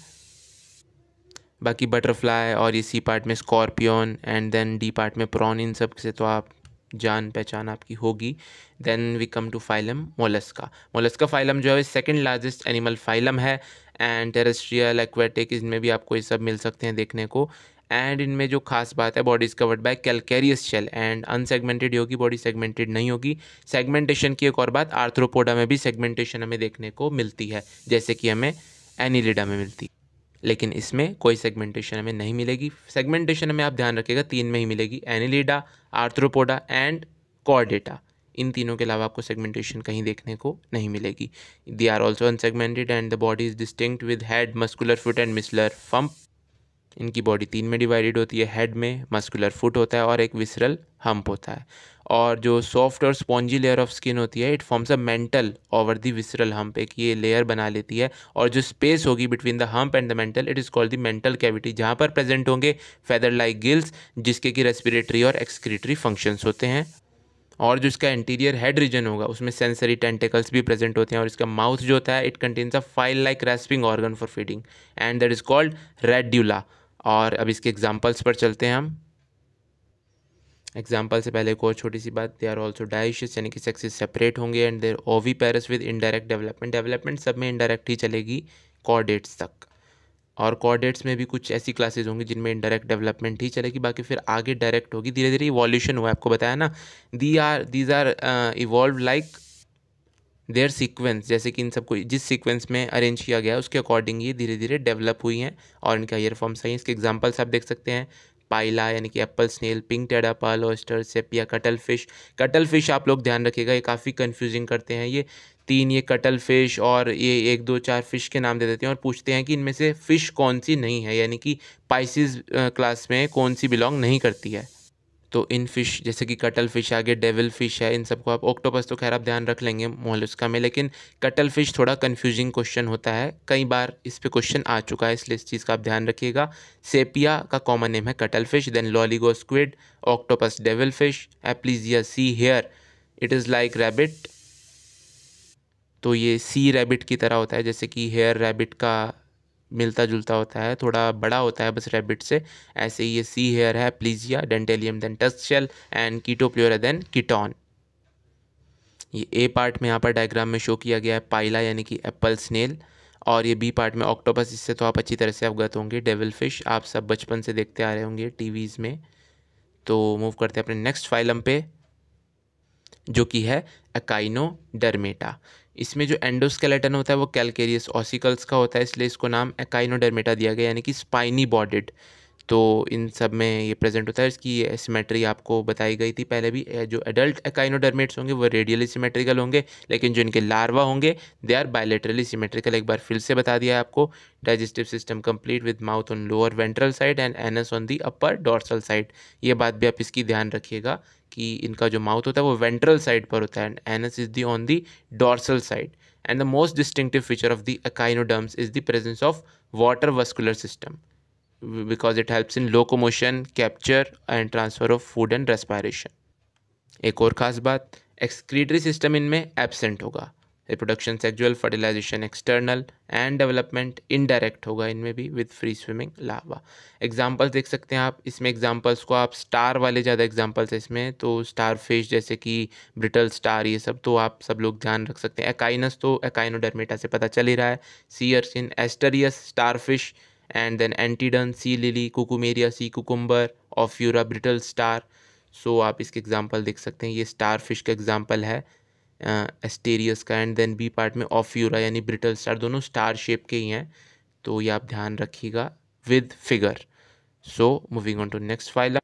बाकी बटरफ्लाई और ये सी पार्ट में scorpion and then D part में प्रॉन इन सब से तो आप जान पहचान आपकी होगी then we come to phylum Mollusca Mollusca phylum जो है सेकेंड लार्जेस्ट एनिमल फाइलम है एंड टेरेस्ट्रियल एक्वेटिक इसमें भी आपको ये सब मिल सकते हैं देखने को एंड इनमें जो खास बात है body is covered by calcareous shell and unsegmented होगी बॉडी सेगमेंटेड नहीं होगी सेगमेंटेशन की एक और बात आर्थ्रोपोडा में भी सेगमेंटेशन हमें देखने को मिलती है जैसे कि हमें एनिलिडा में मिलती लेकिन इसमें कोई सेगमेंटेशन हमें नहीं मिलेगी सेगमेंटेशन हमें आप ध्यान रखिएगा तीन में ही मिलेगी एनिलिडा आर्थ्रोपोडा एंड कॉर्डेटा इन तीनों के अलावा आपको सेगमेंटेशन कहीं देखने को नहीं मिलेगी they are also unsegmented and the body is distinct with head muscular foot and visceral hump इनकी बॉडी तीन में डिवाइडेड होती है हेड में मस्कुलर फुट होता है और एक विसरल हम्प होता है और जो सॉफ्ट और स्पॉन्जी लेयर ऑफ स्किन होती है it forms a mantle over the visceral hump एक ये लेयर बना लेती है और जो स्पेस होगी between the hump and the mantle it is called the mantle cavity जहाँ पर प्रेजेंट होंगे फेदर लाइक गिल्स जिसके कि रेस्पिरेटरी और एक्सक्रीटरी फंक्शंस होते हैं और जो इसका इंटीरियर हेड रीजन होगा उसमें सेंसरी टेंटिकल्स भी प्रेजेंट होते हैं और इसका माउथ जो होता है it contains a file like rasping organ for feeding and that is called radula और अब इसके एग्जाम्पल्स पर चलते हैं हम एग्जांपल से पहले एक और छोटी सी बात दे आर ऑल्सो डाइशियस यानी कि सेक्सेस सेपरेट होंगे and there oviparous with indirect development development सब में इनडायरेक्ट ही चलेगी कॉर्डेट्स तक और कॉर्डेट्स में भी कुछ ऐसी क्लासेज होंगी जिनमें इनडायरेक्ट डेवलपमेंट ही चलेगी बाकी फिर आगे डायरेक्ट होगी धीरे धीरे इवॉल्यूशन हुआ आपको बताया ना they are these are evolve like their sequence जैसे कि इन सबको जिस सीक्वेंस में अरेंज किया गया है उसके अकॉर्डिंग ये धीरे धीरे डेवलप हुई हैं और इनका ईयर सही हैं इसके एग्जाम्पल्स आप देख सकते हैं पाइला यानी कि apple snail Pinctada pearl oyster Sepia cuttlefish cuttlefish आप लोग ध्यान रखिएगा ये काफ़ी कन्फ्यूजिंग करते हैं ये तीन ये कटल फिश और ये एक दो चार फिश के नाम दे देते हैं और पूछते हैं कि इनमें से फ़िश कौन सी नहीं है यानी कि पाइसिस क्लास में कौन सी बिलोंग नहीं करती है तो इन फिश जैसे कि कटल फिश आ गया डेविल फिश है इन सबको आप ऑक्टोपस तो खैर आप ध्यान रख लेंगे मोहलुस्का में लेकिन कटल फिश थोड़ा कन्फ्यूजिंग क्वेश्चन होता है कई बार इस पर क्वेश्चन आ चुका है इसलिए इस चीज़ का आप ध्यान रखिएगा सेपिया का कॉमन नेम है cuttlefish then Loligo squid octopus devilfish Aplysia sea hare it is like rabbit तो ये सी रैबिट की तरह होता है जैसे कि हेयर रैबिट का मिलता जुलता होता है थोड़ा बड़ा होता है बस रैबिट से ऐसे ही ये सी हेयर है Aplysia Dentalium then tusk shell and Chaetopleura then chiton ये ए पार्ट में यहाँ पर डायग्राम में शो किया गया है पाइला यानी कि एप्पल स्नेल और ये बी पार्ट में ऑक्टोपस इससे तो आप अच्छी तरह से अवगत होंगे डेविल फिश आप सब बचपन से देखते आ रहे होंगे टीवीज़ में तो मूव करते हैं अपने नेक्स्ट फाइलम पे जो कि है अकाइनो डरमेटा इसमें जो एंडोस्केलेटन होता है वो कैलकेरियस ऑसिकल्स का होता है इसलिए इसको नाम एकाइनोडर्मेटा दिया गया यानी कि स्पाइनी बॉडेड तो इन सब में ये प्रेजेंट होता है इसकी सिमेट्री आपको बताई गई थी पहले भी जो एडल्ट एकाइनोडर्मेट्स होंगे वो रेडियली सिमेट्रिकल होंगे लेकिन जो इनके लार्वा होंगे दे आर बायोलेटरली सिमेट्रिकल एक बार फिर से बता दिया है आपको digestive system complete with mouth on lower ventral side and anus on the upper dorsal side ये बात भी आप इसकी ध्यान रखिएगा कि इनका जो माउथ होता है वो वेंट्रल साइड पर होता है and anus is the on the dorsal side and the most distinctive feature of the echinoderms is the presence of water vascular system because it helps in locomotion capture and transfer of food and respiration एक और ख़ास बात excretory system इनमें absent होगा reproduction sexual fertilization external and development indirect होगा इनमें भी with free swimming larva examples देख सकते हैं आप इसमें एग्जाम्पल्स को आप स्टार वाले ज़्यादा एग्जाम्पल्स हैं इसमें तो स्टार फिश जैसे कि ब्रिटल स्टार ये सब तो आप सब लोग ध्यान रख सकते हैं एकाइनस तो एकाइनोडर्मेटा से पता चल ही रहा है sea urchin Asterias starfish and then Antedon sea lily Cucumaria sea cucumber Ophiura brittle star so आप इसके एग्जाम्पल देख सकते हैं ये स्टार फिश का एग्जाम्पल है एस्टेरियस का एंड देन बी पार्ट में ऑफ्यूरा यानी ब्रिटल स्टार दोनों स्टार शेप के ही हैं तो ये आप ध्यान रखिएगा with figure so moving on to next phylum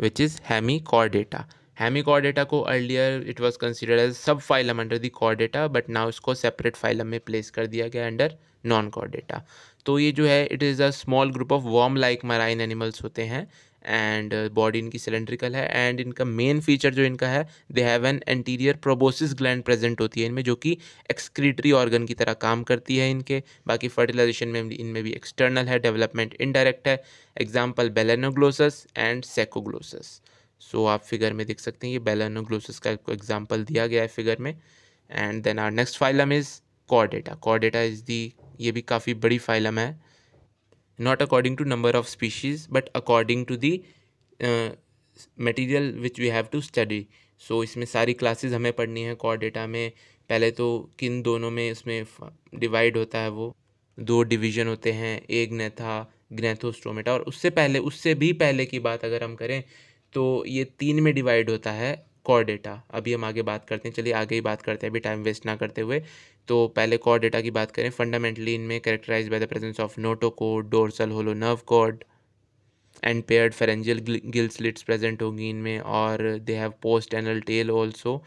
which is Hemichordata hemi Chordata को earlier it was considered as subphylum under the Chordata but now इसको सेपरेट फाइलम में प्लेस कर दिया गया अंडर नॉन कॉर्डेटा तो ये जो है it is a small group of worm like marine animals होते हैं एंड बॉडी uh, इनकी सिलेंड्रिकल है एंड इनका मेन फीचर जो इनका है they have an anterior proboscis gland present होती है इनमें जो कि एक्सक्रीटरी ऑर्गन की तरह काम करती है इनके बाकी फर्टिलाइजेशन में इनमें भी एक्सटर्नल है डेवलपमेंट इनडायरेक्ट है example Balanoglossus and Saccoglossus so आप फिगर में देख सकते हैं ये बेलेनोग्लोसस का आपको एग्जाम्पल दिया गया है फिगर में and then our next phylum is Chordata is the ये भी काफ़ी बड़ी फाइलम है not according to number of species but according to the uh, material which we have to study so इसमें सारी classes हमें पढ़नी है कॉर डेटा में पहले तो किन दोनों में इसमें डिवाइड होता है वो दो division होते हैं एक नेथा ग्रेथोस्टोमेटा और उससे पहले उससे भी पहले की बात अगर हम करें तो ये तीन में डिवाइड होता है कॉर डेटा अभी हम आगे बात करते हैं चलिए आगे ही बात करते हैं अभी टाइम वेस्ट ना करते हुए तो पहले कॉर्ड डेटा की बात करें फंडामेंटली इनमें characterize by the presence of notochord dorsal hollow nerve cord and paired pharyngeal gill slits present होंगी इनमें और they have post anal tail also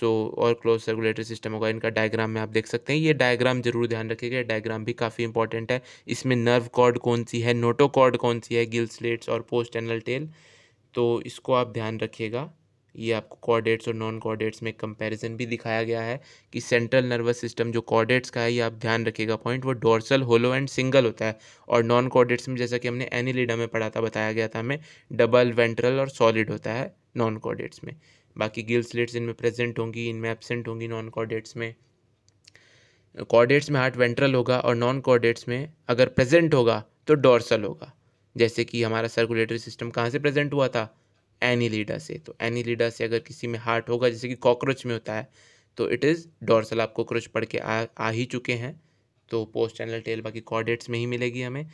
so और क्लोज सर्कुलेटरी सिस्टम होगा इनका डायग्राम में आप देख सकते हैं ये डायग्राम जरूर ध्यान रखिएगा डायग्राम भी काफ़ी इंपॉर्टेंट है इसमें नर्व कॉर्ड कौन सी है नोटो कॉर्ड कौन सी है गिल स्लिट्स और पोस्ट एनल टेल तो इसको आप ध्यान रखिएगा ये आपको कॉर्डेट्स और नॉन कॉर्डेट्स में कंपैरिजन भी दिखाया गया है कि सेंट्रल नर्वस सिस्टम जो कॉर्डेट्स का है ये आप ध्यान रखिएगा पॉइंट वो डोर्सल होलो एंड सिंगल होता है और नॉन कॉर्डेट्स में जैसा कि हमने एनिलिडा में पढ़ा था बताया गया था हमें डबल वेंट्रल और सॉलिड होता है नॉन कॉर्डेट्स में बाकी गिल्सलेट्स इनमें प्रेजेंट होंगी इनमें एबसेंट होंगी नॉन कॉर्डेट्स में कॉर्डेट्स में हार्ट वेंट्रल होगा और नॉन कॉर्डेट्स में अगर प्रेजेंट होगा तो डोर्सल होगा जैसे कि हमारा सर्कुलेटरी सिस्टम कहाँ से प्रेजेंट हुआ था एनी लीडा से तो लीडा से अगर किसी में हार्ट होगा जैसे कि कॉकरोच में होता है तो इट इज़ डॉर्सल आप कॉकरोच पढ़ के आ, आ ही चुके हैं तो पोस्ट चैनल टेल बाकी कॉर्डेट्स में ही मिलेगी हमें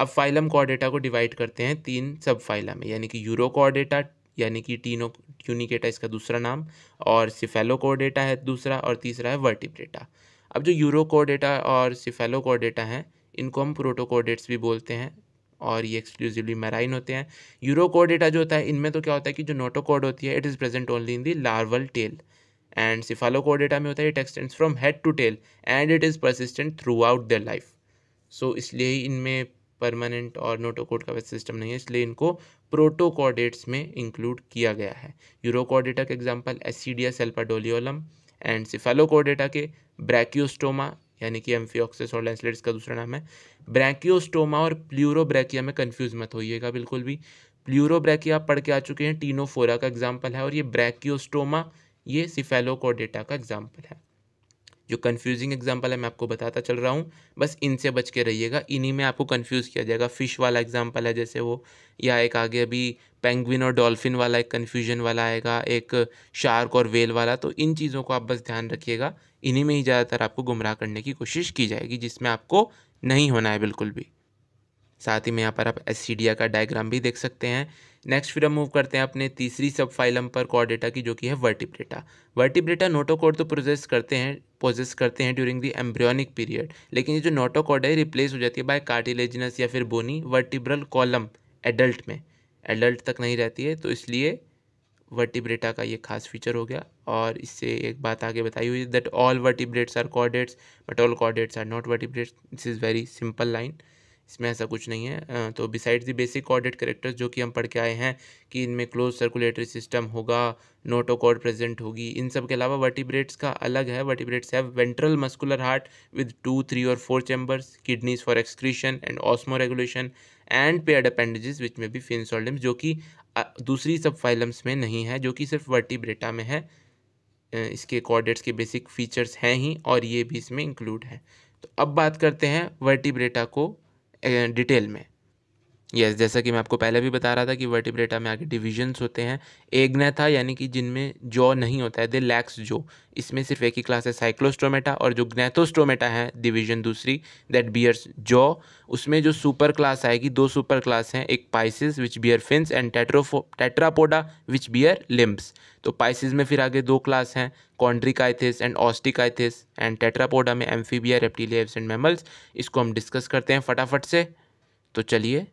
अब फाइलम कॉर्डेटा को डिवाइड करते हैं तीन सब फाइलम में यानी कि यूरो कॉर्डेटा यानी कि टीनो ट्यूनिकेटा इसका दूसरा नाम और सिफेलो कॉर्डेटा है दूसरा और तीसरा है वर्टिब्रेटा अब जो यूरो कॉर्डेटा और सिफेलो कॉर्डेटा हैं इनको हम प्रोटोकॉर्डेट्स भी बोलते हैं और ये एक्सक्लूसिवली मैराइन होते हैं यूरो जो होता है इनमें तो क्या होता है कि जो नोटोकोड होती है it is present only in the larval tail and Cephalochordata में होता है it extends from head to tail and it is persistent throughout the life so इसलिए ही इनमें परमानेंट और नोटोकोड का वैसे सिस्टम नहीं है इसलिए इनको प्रोटोकॉडेट्स में इंक्लूड किया गया है यूरोकॉडेटा के example Ascidia Salpa Doliolum and Cephalochordata के ब्रैक्योस्टोमा यानी कि एम्फियोक्सिस और लेंसलेट्स का दूसरा नाम है ब्रैकियोस्टोमा और प्ल्यूरोब्रैकिया में कन्फ्यूज़ मत होइएगा बिल्कुल भी प्ल्यूरोब्रैकिया आप पढ़ के आ चुके हैं टीनोफोरा का एग्जाम्पल है और ये ब्रैकियोस्टोमा ये सिफेलोकोडेटा का एग्जाम्पल है जो कन्फ्यूजिंग एग्जाम्पल है मैं आपको बताता चल रहा हूँ बस इनसे बच के रहिएगा इन्हीं में आपको कन्फ्यूज़ किया जाएगा फ़िश वाला एग्जाम्पल है जैसे वो या एक आगे अभी पेंगुइन और डॉल्फिन वाला एक कन्फ्यूजन वाला आएगा एक शार्क और वेल वाला तो इन चीज़ों को आप बस ध्यान रखिएगा इन्हीं में ही ज़्यादातर आपको गुमराह करने की कोशिश की जाएगी जिसमें आपको नहीं होना है बिल्कुल भी साथ ही में यहाँ पर आप एस का डायग्राम भी देख सकते हैं नेक्स्ट फिर हम मूव करते हैं अपने तीसरी सब फाइलम पर डेटा की जो कि है वर्टिब्रेटा वर्टिब्रेटा नोटोकॉड तो प्रोजेस करते हैं प्रोजेस करते हैं ड्यूरिंग दी एम्ब्रियोनिक पीरियड लेकिन ये जो नोटोकॉड है रिप्लेस हो जाती है बाय कार्टिलेजिनस या फिर बोनी वर्टिब्रल कॉलम एडल्ट में एडल्ट तक नहीं रहती है तो इसलिए वर्टिब्रेटा का ये खास फीचर हो गया और इससे एक बात आगे बताई हुई that all vertebrates are chordates but all chordates are not vertebrates this is very simple line इसमें ऐसा कुछ नहीं है तो besides the basic chordate characters जो कि हम पढ़ के आए हैं कि इनमें क्लोज सर्कुलेटरी सिस्टम होगा नोटोकॉर्ड प्रेजेंट होगी इन सब के अलावा वर्टिब्रेट्स का अलग है vertebrates have ventral muscular heart with two three और four chambers kidneys for excretion and osmo regulation and paired appendages which में भी फिनसोल्डम्स जो कि दूसरी सब फाइलम्स में नहीं है जो कि सिर्फ वर्टिब्रेटा में है इसके कॉर्डेट्स के बेसिक फीचर्स हैं ही और ये भी इसमें इंक्लूड है तो अब बात करते हैं वर्टिब्रेटा को डिटेल में यस yes, जैसा कि मैं आपको पहले भी बता रहा था कि वर्टिब्रेटा में आगे डिविजन्स होते हैं एग्नेथा यानी कि जिनमें जॉ नहीं होता है दे लैक्स जो इसमें सिर्फ एक ही क्लास है साइक्लोस्ट्रोमेटा और जो ग्नेथोस्ट्रोमेटा है डिवीजन दूसरी दैट बियर्स जॉ उसमें जो सुपर क्लास आएगी दो सुपर क्लास हैं एक Pisces which bear fins and टेट्रोफो टेट्रापोडा विच बियर लिम्ब्स तो पाइसिस में फिर आगे दो क्लास हैं Chondrichthyes and Osteichthyes and Tetrapoda में एम्फीबिया रेप्टिलिया एंड मेमल्स इसको हम डिस्कस करते हैं फटाफट से तो चलिए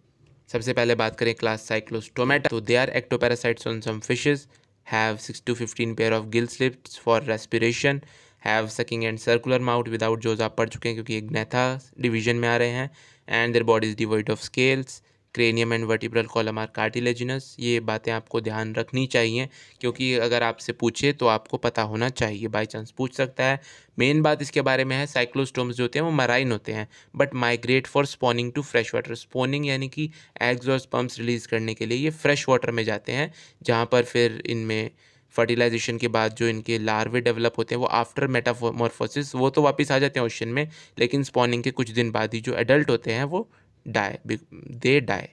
सबसे पहले बात करें क्लास साइक्लोस्टोमेटा तो they are ectoparasites on some fishes have six to fifteen pair of gill slips for respiration have sucking and circular mouth without jaws आप पढ़ चुके हैं क्योंकि एक नैथा डिवीजन में आ रहे हैं and their bodies devoid of scales cranium and vertebral column are cartilaginous ये बातें आपको ध्यान रखनी चाहिए क्योंकि अगर आपसे पूछे तो आपको पता होना चाहिए बाई चांस पूछ सकता है मेन बात इसके बारे में है साइक्लोस्टोम्स जो होते हैं वो मराइन होते हैं but migrate for spawning to fresh water spawning यानी कि एग्ज और स्पम्प्स रिलीज़ करने के लिए ये फ्रेश वाटर में जाते हैं जहाँ पर फिर इनमें फर्टिलाइजेशन के बाद जो इनके लार्वे डेवलप होते हैं वो आफ्टर मेटाफोमोरफोसिस वो तो वापस आ जाते हैं ओशन में लेकिन स्पॉनिंग के कुछ दिन बाद ही जो एडल्ट होते हैं वो die दे die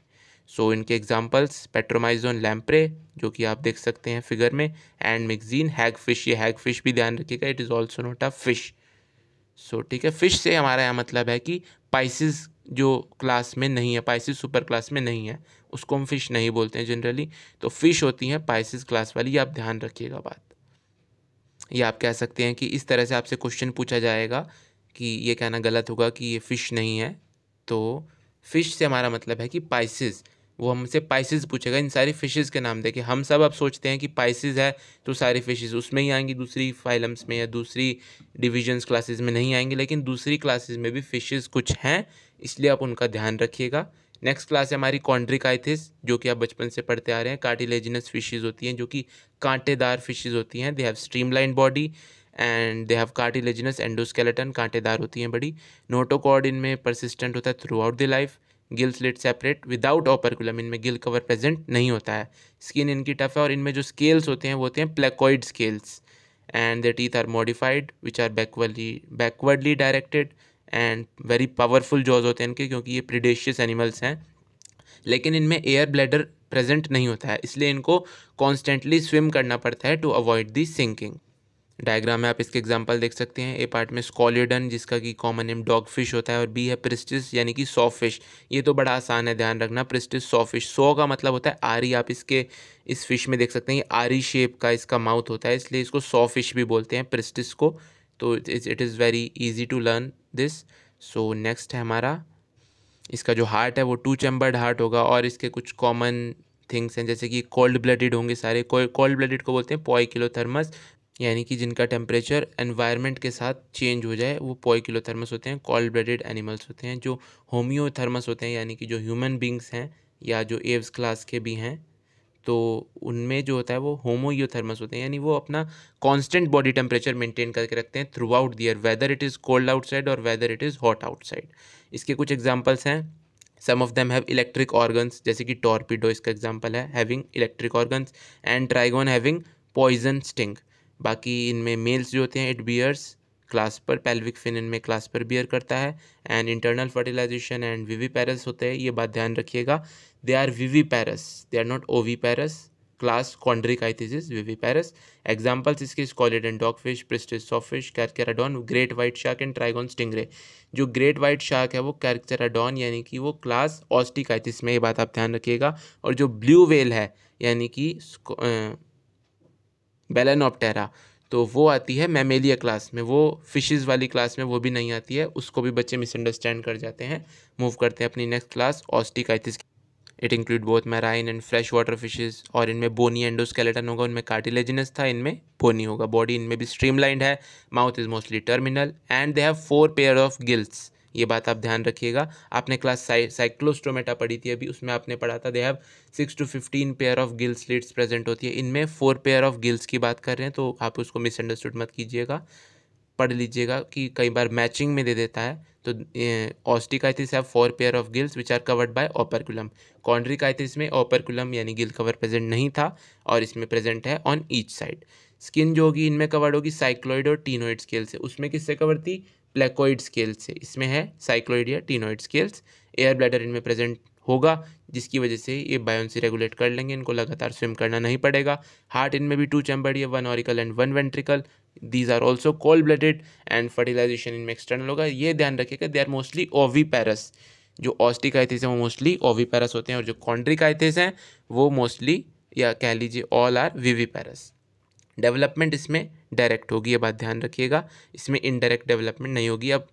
सो इनके एग्जाम्पल्स पेट्रोमाइजोन लैम्प्रे जो कि आप देख सकते हैं फिगर में एंड मैगजीन हैग फिश ये हैग फिश भी ध्यान रखिएगा it is also not a fish so ठीक है फिश से हमारा यहाँ मतलब है कि पाइसिस जो क्लास में नहीं है पाइसिस सुपर क्लास में नहीं है उसको हम फिश नहीं बोलते हैं जनरली तो फिश होती हैं पाइसिस क्लास वाली आप ध्यान रखिएगा बात ये आप कह सकते हैं कि इस तरह से आपसे क्वेश्चन पूछा जाएगा कि ये कहना गलत होगा कि ये फ़िश नहीं है तो फ़िश से हमारा मतलब है कि पाइसिस वो हमसे पाइसिस पूछेगा इन सारी फिशेज़ के नाम देखे हम सब अब सोचते हैं कि पाइसिस है तो सारी फिशेज़ उसमें ही आएंगी दूसरी फाइलम्स में या दूसरी डिविजन्स क्लासेस में नहीं आएंगी लेकिन दूसरी क्लासेस में भी फिशेज़ कुछ हैं इसलिए आप उनका ध्यान रखिएगा नेक्स्ट क्लास है हमारी कॉन्ड्रिकाइथिस जो कि आप बचपन से पढ़ते आ रहे हैं कार्टिलेजिनस फिशेज़ होती हैं जो कि कांटेदार फिशेज़ होती हैं they have stream body and they have cartilaginous endoskeleton कांटेदार होती हैं बड़ी नोटोकॉर्ड इनमें परसिस्टेंट होता है throughout the life gill slit separate without operculum इनमें गिल कवर प्रेजेंट नहीं होता है स्किन इनकी टफ है और इनमें जो स्केल्स होते हैं वो होते हैं placoid scales and the teeth are modified which are backwardly backwardly directed and very powerful jaws होते हैं इनके क्योंकि ये प्रिडेशियस एनिमल्स हैं लेकिन इनमें एयर ब्लैडर प्रेजेंट नहीं होता है इसलिए इनको कॉन्स्टेंटली स्विम करना पड़ता है to avoid the sinking diagram में आप इसके एग्जाम्पल देख सकते हैं ए पार्ट में स्कॉलिडन जिसका कि कॉमन नेम डॉग फिश होता है और बी है प्रिस्टिस यानी कि सॉ फिश ये तो बड़ा आसान है ध्यान रखना प्रिस्टिस सॉ फिश सो का मतलब होता है आरी आप इसके इस फिश में देख सकते हैं ये आरी शेप का इसका माउथ होता है इसलिए इसको सॉ फिश भी बोलते हैं प्रिस्टिस को तो it is very easy to learn this so next है हमारा इसका जो हार्ट है वो टू चैम्बर्ड हार्ट होगा और इसके कुछ कॉमन थिंग्स हैं जैसे कि कोल्ड ब्लडेड होंगे सारे कोल्ड ब्लडेड को बोलते हैं पॉइकिलोथर्मस यानी कि जिनका टेम्परेचर एनवायरनमेंट के साथ चेंज हो जाए वो पॉयकिलोथर्मस होते हैं कॉल्ड ब्लडेड एनिमल्स होते हैं जो होम्योथर्मस होते हैं यानी कि जो ह्यूमन बींग्स हैं या जो एव्स क्लास के भी हैं तो उनमें जो होता है वो होमोयोथर्मस होते हैं यानी वो अपना कांस्टेंट बॉडी टेम्परेचर मेंटेन करके रखते हैं throughout their whether it is cold outside और whether it is hot outside इसके कुछ एग्जाम्पल्स हैं some of them have electric organs जैसे कि टॉर्पीडो इसका एग्जाम्पल है having electric organs and Trygon having poison sting बाकी इनमें मेल्स जो होते हैं it bears clasper pelvic fin इनमें क्लास पर बियर करता है and internal fertilization and viviparous होते हैं ये बात ध्यान रखिएगा they are viviparous they are not oviparous class Chondrichthyes viviparous examples इसके Scoliodon and dog fish Pristis sawfish Carcharodon great white shark and Trygon stingray जो great white shark है वो कैरकेराडॉन यानी कि वो class ऑस्टिकाइथिस में ये बात आप ध्यान रखिएगा और जो ब्लू वेल है यानी कि बेलानोपटेरा तो वो आती है मेमेलिया क्लास में वो फिशेस वाली क्लास में वो भी नहीं आती है उसको भी बच्चे मिसअंडरस्टैंड कर जाते हैं मूव करते हैं अपनी next class Osteichthyes it include both marine and fresh water fishes और इनमें बोनी एंडोस्केलेटन होगा उनमें कार्टिलेजिनस था इनमें बोनी होगा बॉडी इनमें भी स्ट्रीमलाइंड है mouth is mostly terminal and they have four pair of gills ये बात आप ध्यान रखिएगा आपने क्लास साइ साइक्लोस्टोमेटा पढ़ी थी अभी उसमें आपने पढ़ा था they have six to fifteen pair of gills leads present होती है इनमें फोर पेयर ऑफ गिल्स की बात कर रहे हैं तो आप उसको मिसअंडरस्टूड मत कीजिएगा पढ़ लीजिएगा कि कई बार मैचिंग में दे देता है तो Osteichthyes have four pair of gills which are covered by operculum Chondrichthyes में ओपरकुलम यानी गिल कवर प्रेजेंट नहीं था और इसमें प्रेजेंट है ऑन ईच साइड स्किन जो होगी इनमें कवर्ड होगी साइक्लोइड और टीनोइड स्केल से उसमें किससे कवर थी प्लेकोइड स्केल्स से इसमें है साइक्लोइड या टीनोइड स्केल्स एयर ब्लैडर इनमें प्रेजेंट होगा जिसकी वजह से ये बायोन्सी रेगुलेट कर लेंगे इनको लगातार स्विम करना नहीं पड़ेगा हार्ट इनमें भी टू चैम्बर या one auricle and one ventricle these are also cold blooded and fertilization इनमें एक्सटर्नल होगा ये ध्यान रखेगा दे आर मोस्टली ओवी पैरस जो आइथिस हैं वो मोस्टली ओवी पैरस होते हैं और जो कॉन्ड्रिक आइथिस हैं वो मोस्टली या कह लीजिए all are viviparous development इसमें डायरेक्ट होगी ये बात ध्यान रखिएगा इसमें इनडायरेक्ट डेवलपमेंट नहीं होगी अब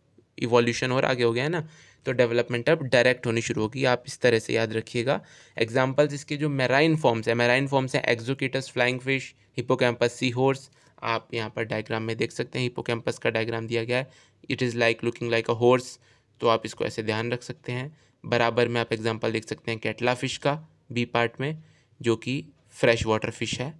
इवोल्यूशन और आगे हो गया है ना तो डेवलपमेंट अब डायरेक्ट होनी शुरू होगी आप इस तरह से याद रखिएगा एग्जाम्पल्स इसके जो मेराइन फॉर्म्स है मेराइन फॉर्म्स हैं Exocoetus flying fish Hippocampus sea horse आप यहाँ पर डायग्राम में देख सकते हैं हिपोकैम्पस का डायग्राम दिया गया है it is like looking like a horse तो आप इसको ऐसे ध्यान रख सकते हैं बराबर में आप एग्जाम्पल देख सकते हैं कैटला फिश का बी पार्ट में जो कि फ्रेश वाटर फिश है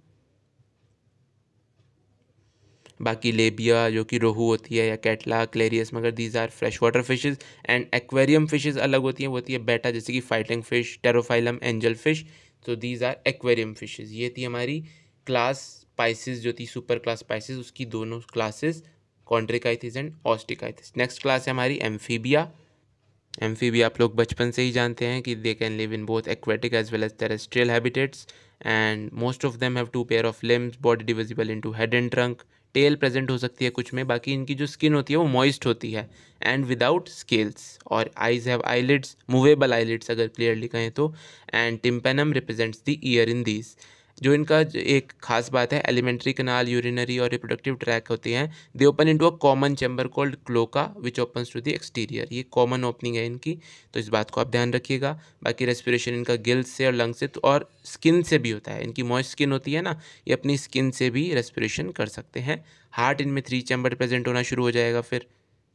बाकी लेबिया जो कि रोहू होती है या कैटला क्लेरियस मगर these are fresh water fishes and aquarium fishes अलग होती हैं वो होती है बेटा जैसे कि fighting fish Pterophyllum angel fish तो दीज आर एक्वेरियम फिशेज ये थी हमारी क्लास स्पाइसिस जो थी सुपर क्लास स्पाइसिस उसकी दोनों classes Chondrichthyes and Osteichthyes next class है हमारी एम्फीबिया एम्फीबिया आप लोग बचपन से ही जानते हैं कि they can live in both aquatic as well as terrestrial habitats and most of them have two pair of limbs body divisible into head and trunk tail present हो सकती है कुछ में बाकी इनकी जो स्किन होती है वो मॉइस्ट होती है एंड विदाउट स्केल्स और eyes have eyelids movable eyelids अगर क्लियरली कहें तो and tympanum represents the ear in these जो इनका एक खास बात है एलिमेंट्री कनाल यूरिनरी और रिप्रोडक्टिव ट्रैक होती हैं they open into a common chamber called cloaca which open to the exterior ये कॉमन ओपनिंग है इनकी तो इस बात को आप ध्यान रखिएगा बाकी रेस्पिरेशन इनका गिल्स से और लंग्स से तो और स्किन से भी होता है इनकी मॉइस्ट स्किन होती है ना ये अपनी स्किन से भी रेस्पिरेशन कर सकते हैं हार्ट इनमें थ्री चैम्बर प्रेजेंट होना शुरू हो जाएगा फिर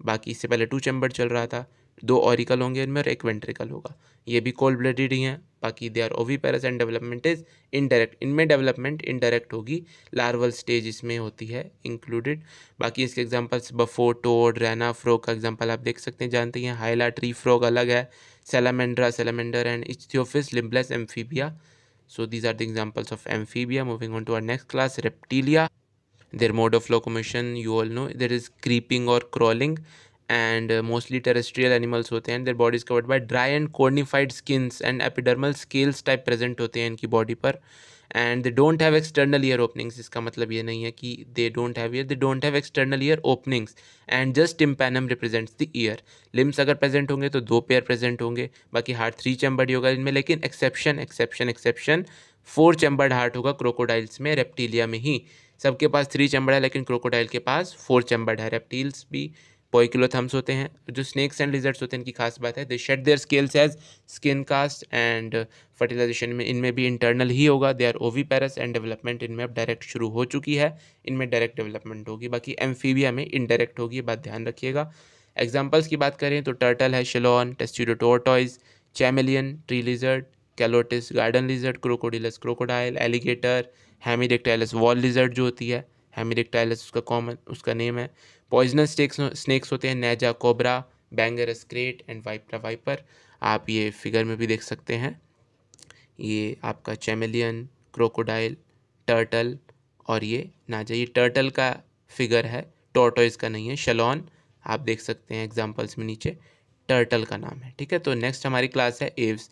बाकी इससे पहले टू चैम्बर चल रहा था दो ऑरिकल होंगे इनमें और एक वेंट्रिकल होगा ये भी कोल्ड ब्लडेड ही हैं बाकी they are oviparous and development is indirect इनमें डेवलपमेंट इनडायरेक्ट होगी लार्वल स्टेज इसमें होती है इंक्लूडेड बाकी इसके examples Bufo toad Rana frog का एग्जांपल आप देख सकते हैं जानते हैं हाइला ट्री फ्रॉग अलग है Salamandra salamander and Ichthyophis limbless Amphibia so these are the examples of Amphibia moving on to our next class Reptilia their mode of locomotion you all know there is creeping और crawling and mostly terrestrial animals होते हैं their bodies covered by dry and cornified skins and epidermal scales type present होते हैं इनकी body पर and they don't have external ear openings इसका मतलब ये नहीं है कि they don't have ear they don't have external ear openings and just tympanum represents the ear limbs अगर प्रेजेंट होंगे तो दो पेयर प्रेजेंट होंगे बाकी हार्ट थ्री चैम्बर्ड होगा इनमें लेकिन exception exception exception four chambered heart होगा क्रोकोडाइल्स में रेप्टीलिया में ही सबके पास थ्री चैम्बर्ड है लेकिन क्रोकोडाइल के पास फोर चैम्बर्ड है रेप्टील्स भी पोइकिलोथम्स होते हैं जो स्नैक्स एंड लिजर्ट्स होते हैं इनकी खास बात है they shed their scales as skin cast and fertilization में इनमें भी इंटरनल ही होगा दे are oviparous and development इनमें अब डायरेक्ट शुरू हो चुकी है इनमें डायरेक्ट डेवलपमेंट होगी बाकी एम्फीबिया में इनडायरेक्ट होगी बात ध्यान रखिएगा एग्जाम्पल्स की बात करें तो टर्टल है Chelone testudo tortoise chameleon tree lizard Calotes garden lizard Crocodylus crocodile alligator Hemidactylus wall lizard जो होती है हेमीडेक्टाइलस उसका कॉमन उसका नेम है पॉइजनस स्नेक्स स्नैक्स होते हैं Naja cobra Bungarus krait and Vipera viper आप ये फिगर में भी देख सकते हैं ये आपका चैमिलियन क्रोकोडाइल टर्टल और ये नाजा ये टर्टल का फिगर है टोटोइज का नहीं है शलॉन आप देख सकते हैं एग्जाम्पल्स में नीचे टर्टल का नाम है ठीक है तो नेक्स्ट हमारी क्लास है एव्स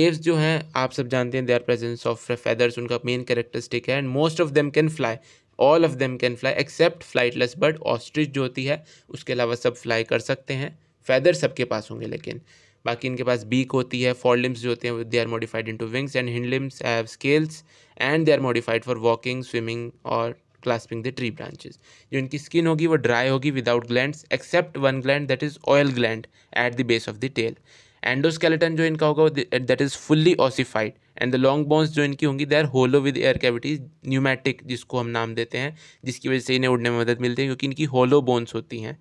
एव्स जो हैं आप सब जानते हैं they are presence of feathers उनका मेन कैरेक्टरिस्टिक है and most of them can fly all of them can fly except flightless bird ostrich जो होती है उसके अलावा सब फ्लाई कर सकते हैं फैदर सबके पास होंगे लेकिन बाकी इनके पास बीक होती है फॉर लिम्स जो होते हैं they are modified into wings and hind limbs have scales and they are modified for walking swimming और क्लास्पिंग द ट्री ब्रांचेज जो इनकी स्किन होगी वो ड्राई होगी without gland except one gland that is oil gland at the base of the tail endoskeleton जो इनका होगा that is fully ossified and the long bones जो इनकी होंगी they are hollow with air cavities pneumatic जिसको हम नाम देते हैं जिसकी वजह से इन्हें उड़ने में मदद मिलती है क्योंकि इनकी होलो बोन्स होती हैं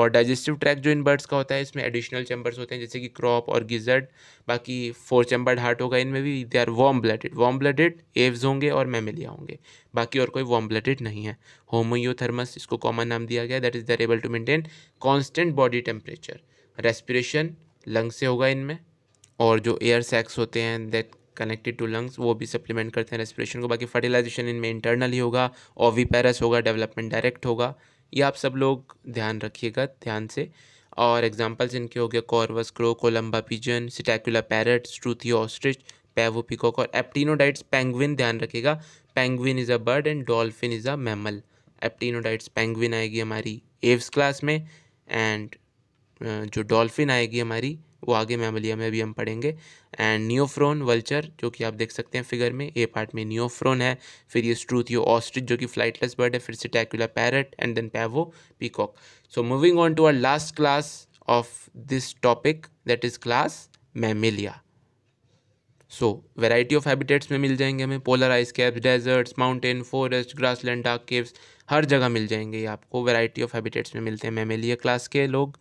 और डाइजेस्टिव ट्रैक जो इन बर्ड्स का होता है इसमें एडिशनल चैम्बर्स होते हैं जैसे कि क्रॉप और गिजर्ड बाकी फोर चैम्बर्ड हार्ट होगा इनमें भी they are warm blooded warm blooded Aves होंगे और मेमिलिया होंगे बाकी और कोई वॉम ब्लडेड नहीं है होमोयोथर्मस इसको कॉमन नाम दिया गया that is they're able to maintain constant body temperature respiration lungs से होगा इनमें और जो एयर सैक्स होते हैं दैट कनेक्टेड टू लंग्स वो भी सप्लीमेंट करते हैं रेस्पिरेशन को बाकी फर्टिलाइजेशन इनमें इंटरनल ही होगा ओवीपैरस होगा डेवलपमेंट डायरेक्ट होगा ये आप सब लोग ध्यान रखिएगा ध्यान से और एग्जांपल्स इनके हो गए Corvus crow Columba pigeon Psittacula parrot Struthio ostrich Pavo peacock और एप्टीनोडाइट्स पेंगविन ध्यान रखिएगा penguin is a bird and dolphin is a mammal Aptenodytes penguin आएगी हमारी एव्स क्लास में एंड जो डॉल्फिन आएगी हमारी वो आगे मैमलिया में भी हम पढ़ेंगे एंड नियोफ्रोन वल्चर जो कि आप देख सकते हैं फिगर में ए पार्ट में नियोफ्रोन है फिर ये स्ट्रूथियो ऑस्ट्रिच जो कि फ्लाइटलेस बर्ड है फिर से Psittacula parrot and then Pavo peacock so moving on to our last class of this topic that is class Mammalia so variety of habitats में मिल जाएंगे हमें polar ice caps deserts mountain forest land dark caves हर जगह मिल जाएंगे ये आपको वेराइटी ऑफ हैबिटेट्स में मिलते हैं मेमेलिया क्लास के लोग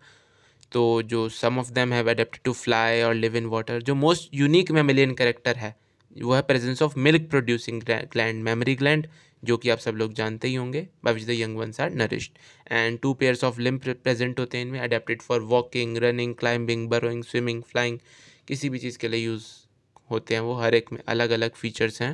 तो जो some of them have adapted to fly और लिव इन वाटर जो मोस्ट यूनिक मेमिलियन करेक्टर है वो है presence of milk producing gland mammary gland जो कि आप सब लोग जानते ही होंगे by which the young ones are nourished and two pairs of limb present होते हैं इनमें adapted for walking running climbing burrowing swimming flying किसी भी चीज़ के लिए यूज़ होते हैं वो हर एक में अलग अलग फीचर्स हैं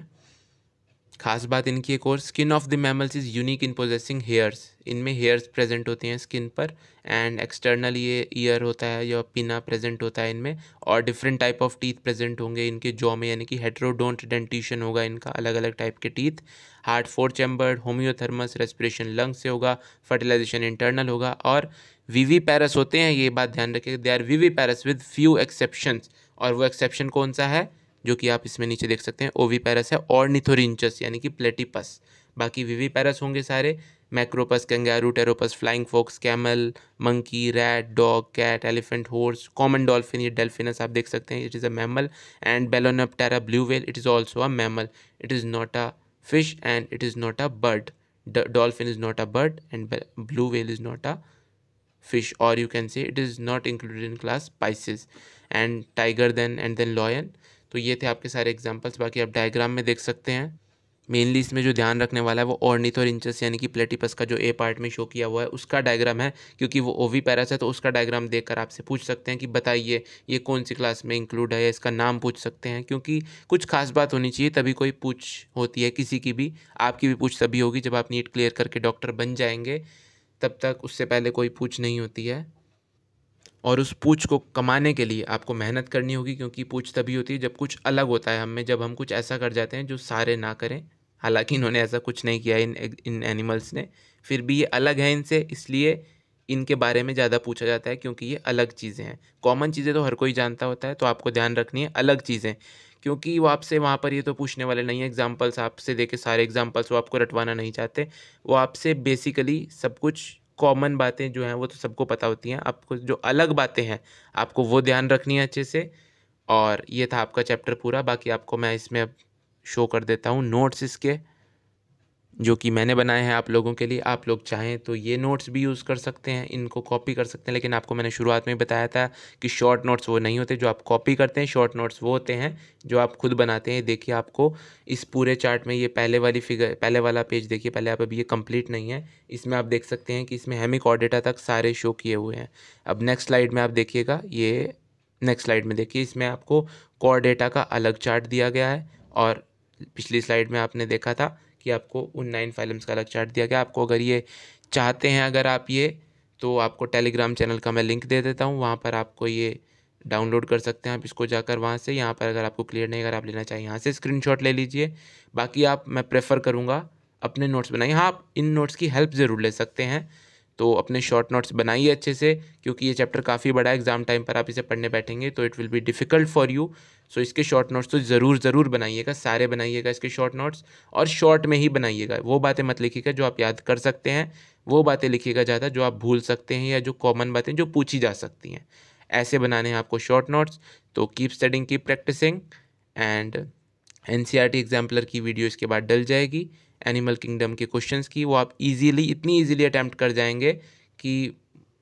खास बात इनकी एक और skin of the mammals is unique in possessing hairs इनमें हेयर्स प्रेजेंट होते हैं स्किन पर एंड एक्सटर्नल ये ईयर होता है या पिना प्रेजेंट होता है इनमें और different type of teeth present होंगे इनके जॉ में यानी कि हेट्रोडोंट डेंटिशन होगा इनका अलग अलग टाइप के teeth heart four chambered homoiothermous respiration lungs से होगा फर्टिलाइजेशन इंटरनल होगा और वीवी पैरस होते हैं ये बात ध्यान रखें they are viviparous with few exception और वो एक्सेप्शन कौन सा है जो कि आप इसमें नीचे देख सकते हैं पैरस है और निथोरिंचस यानी कि प्लेटिपस बाकी वीवी पैरस होंगे सारे Macropus kangaroo Pteropus flying fox camel monkey rat dog cat elephant horse common dolphin ये डेल्फिनस आप देख सकते हैं it is a mammal and टेरा blue whale it is also a mammal it is not a fish and it is not a bird dolphin is not a bird and blue whale is not a fish और you can say it is not included in class Pisces and tiger then and then lion तो ये थे आपके सारे examples बाकी आप diagram में देख सकते हैं मेनली इसमें जो ध्यान रखने वाला है वो ऑर्निथ और इंचस यानी कि प्लेटिपस का जो ए पार्ट में शो किया हुआ है उसका डायग्राम है क्योंकि वो ओवी पैरस है तो उसका डायग्राम देखकर आपसे पूछ सकते हैं कि बताइए ये कौन सी क्लास में इंक्लूड है इसका नाम पूछ सकते हैं क्योंकि कुछ खास बात होनी चाहिए तभी कोई पूछ होती है किसी की भी आपकी भी पूछ तभी होगी जब आप नीट क्लियर करके डॉक्टर बन जाएंगे तब तक उससे पहले कोई पूछ नहीं होती है और उस पूछ को कमाने के लिए आपको मेहनत करनी होगी क्योंकि पूछ तभी होती है जब कुछ अलग होता है हमें जब हम कुछ ऐसा कर जाते हैं जो सारे ना करें हालांकि इन्होंने ऐसा कुछ नहीं किया इन इन एनिमल्स ने फिर भी ये अलग है इनसे इसलिए इनके बारे में ज़्यादा पूछा जाता है क्योंकि ये अलग चीज़ें हैं कॉमन चीज़ें तो हर कोई जानता होता है तो आपको ध्यान रखनी है अलग चीज़ें क्योंकि वो आपसे वहाँ पर ये तो पूछने वाले नहीं है एग्जाम्पल्स आपसे देखे सारे एग्जाम्पल्स वो आपको रटवाना नहीं चाहते वो आपसे बेसिकली सब कुछ कॉमन बातें जो हैं वो तो सबको पता होती हैं आपको जो अलग बातें हैं आपको वो ध्यान रखनी है अच्छे से और ये था आपका चैप्टर पूरा बाकी आपको मैं इसमें शो कर देता हूँ नोट्स इसके जो कि मैंने बनाए हैं आप लोगों के लिए आप लोग चाहें तो ये नोट्स भी यूज़ कर सकते हैं इनको कॉपी कर सकते हैं लेकिन आपको मैंने शुरुआत में बताया था कि शॉर्ट नोट्स वो नहीं होते जो आप कॉपी करते हैं शॉर्ट नोट्स वो होते हैं जो आप खुद बनाते हैं देखिए आपको इस पूरे चार्ट में ये पहले वाली फिगर पहले वाला पेज देखिए पहले आप अभी ये कम्प्लीट नहीं है इसमें आप देख सकते हैं कि इसमें हेमिक ऑडेटा डेटा तक सारे शो किए हुए हैं अब नेक्स्ट स्लाइड में आप देखिएगा ये नेक्स्ट स्लाइड में देखिए इसमें आपको कॉर डेटा का अलग चार्ट दिया गया है और पिछली स्लाइड में आपने देखा था कि आपको उन नाइन फाइलम्स का अलग चार्ट दिया गया आपको अगर ये चाहते हैं अगर आप ये तो आपको टेलीग्राम चैनल का मैं लिंक दे देता हूँ वहाँ पर आपको ये डाउनलोड कर सकते हैं आप इसको जाकर वहाँ से यहाँ पर अगर आपको क्लियर नहीं अगर आप लेना चाहिए यहाँ से स्क्रीनशॉट ले लीजिए बाकी आप मैं प्रेफर करूँगा अपने नोट्स बनाइए हाँ आप इन नोट्स की हेल्प ज़रूर ले सकते हैं तो अपने शॉर्ट नोट्स बनाइए अच्छे से क्योंकि ये चैप्टर काफ़ी बड़ा है एग्ज़ाम टाइम पर आप इसे पढ़ने बैठेंगे तो it will be difficult for you so इसके शॉर्ट नोट्स तो ज़रूर ज़रूर बनाइएगा सारे बनाइएगा इसके शॉर्ट नोट्स और शॉर्ट में ही बनाइएगा वो बातें मत लिखिएगा जो आप याद कर सकते हैं वो बातें लिखिएगा ज़्यादा जो आप भूल सकते हैं या जो कॉमन बातें जो पूछी जा सकती हैं ऐसे बनाने हैं आपको शॉर्ट नोट्स तो keep studying keep practicing and N C R T exemplar की वीडियो इसके बाद डल जाएगी एनिमल किंगडम के क्वेश्चंस की वो आप इजीली इतनी इजीली अटैम्प्ट कर जाएंगे कि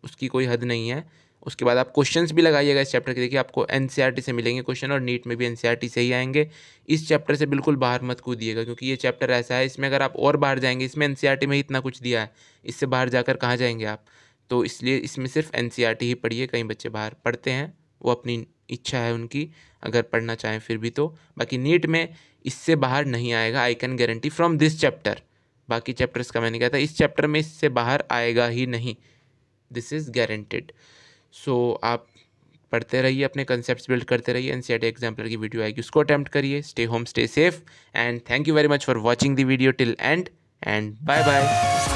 उसकी कोई हद नहीं है उसके बाद आप क्वेश्चंस भी लगाइएगा इस चैप्टर के देखिए आपको एन e से मिलेंगे क्वेश्चन और नीट में भी एन e से ही आएंगे इस चैप्टर से बिल्कुल बाहर मत कूदिएगा क्योंकि ये चैप्टर ऐसा है इसमें अगर आप और बाहर जाएंगे इसमें एन e में ही इतना कुछ दिया है इससे बाहर जाकर कहाँ जाएंगे आप तो इसलिए इसमें सिर्फ एन ही पढ़िए कई बच्चे बाहर पढ़ते हैं वो अपनी इच्छा है उनकी अगर पढ़ना चाहें फिर भी तो बाकी नीट में इससे बाहर नहीं आएगा I can guarantee from this chapter बाकी चैप्टर्स का मैंने कहा था इस चैप्टर में इससे बाहर आएगा ही नहीं दिस इज़ गारंटेड सो आप पढ़ते रहिए अपने कंसेप्ट बिल्ड करते रहिए एन सी एग्जाम्पल की वीडियो आएगी उसको अटैम्प्ट करिए stay home stay safe and thank you very much for watching the video till end and bye bye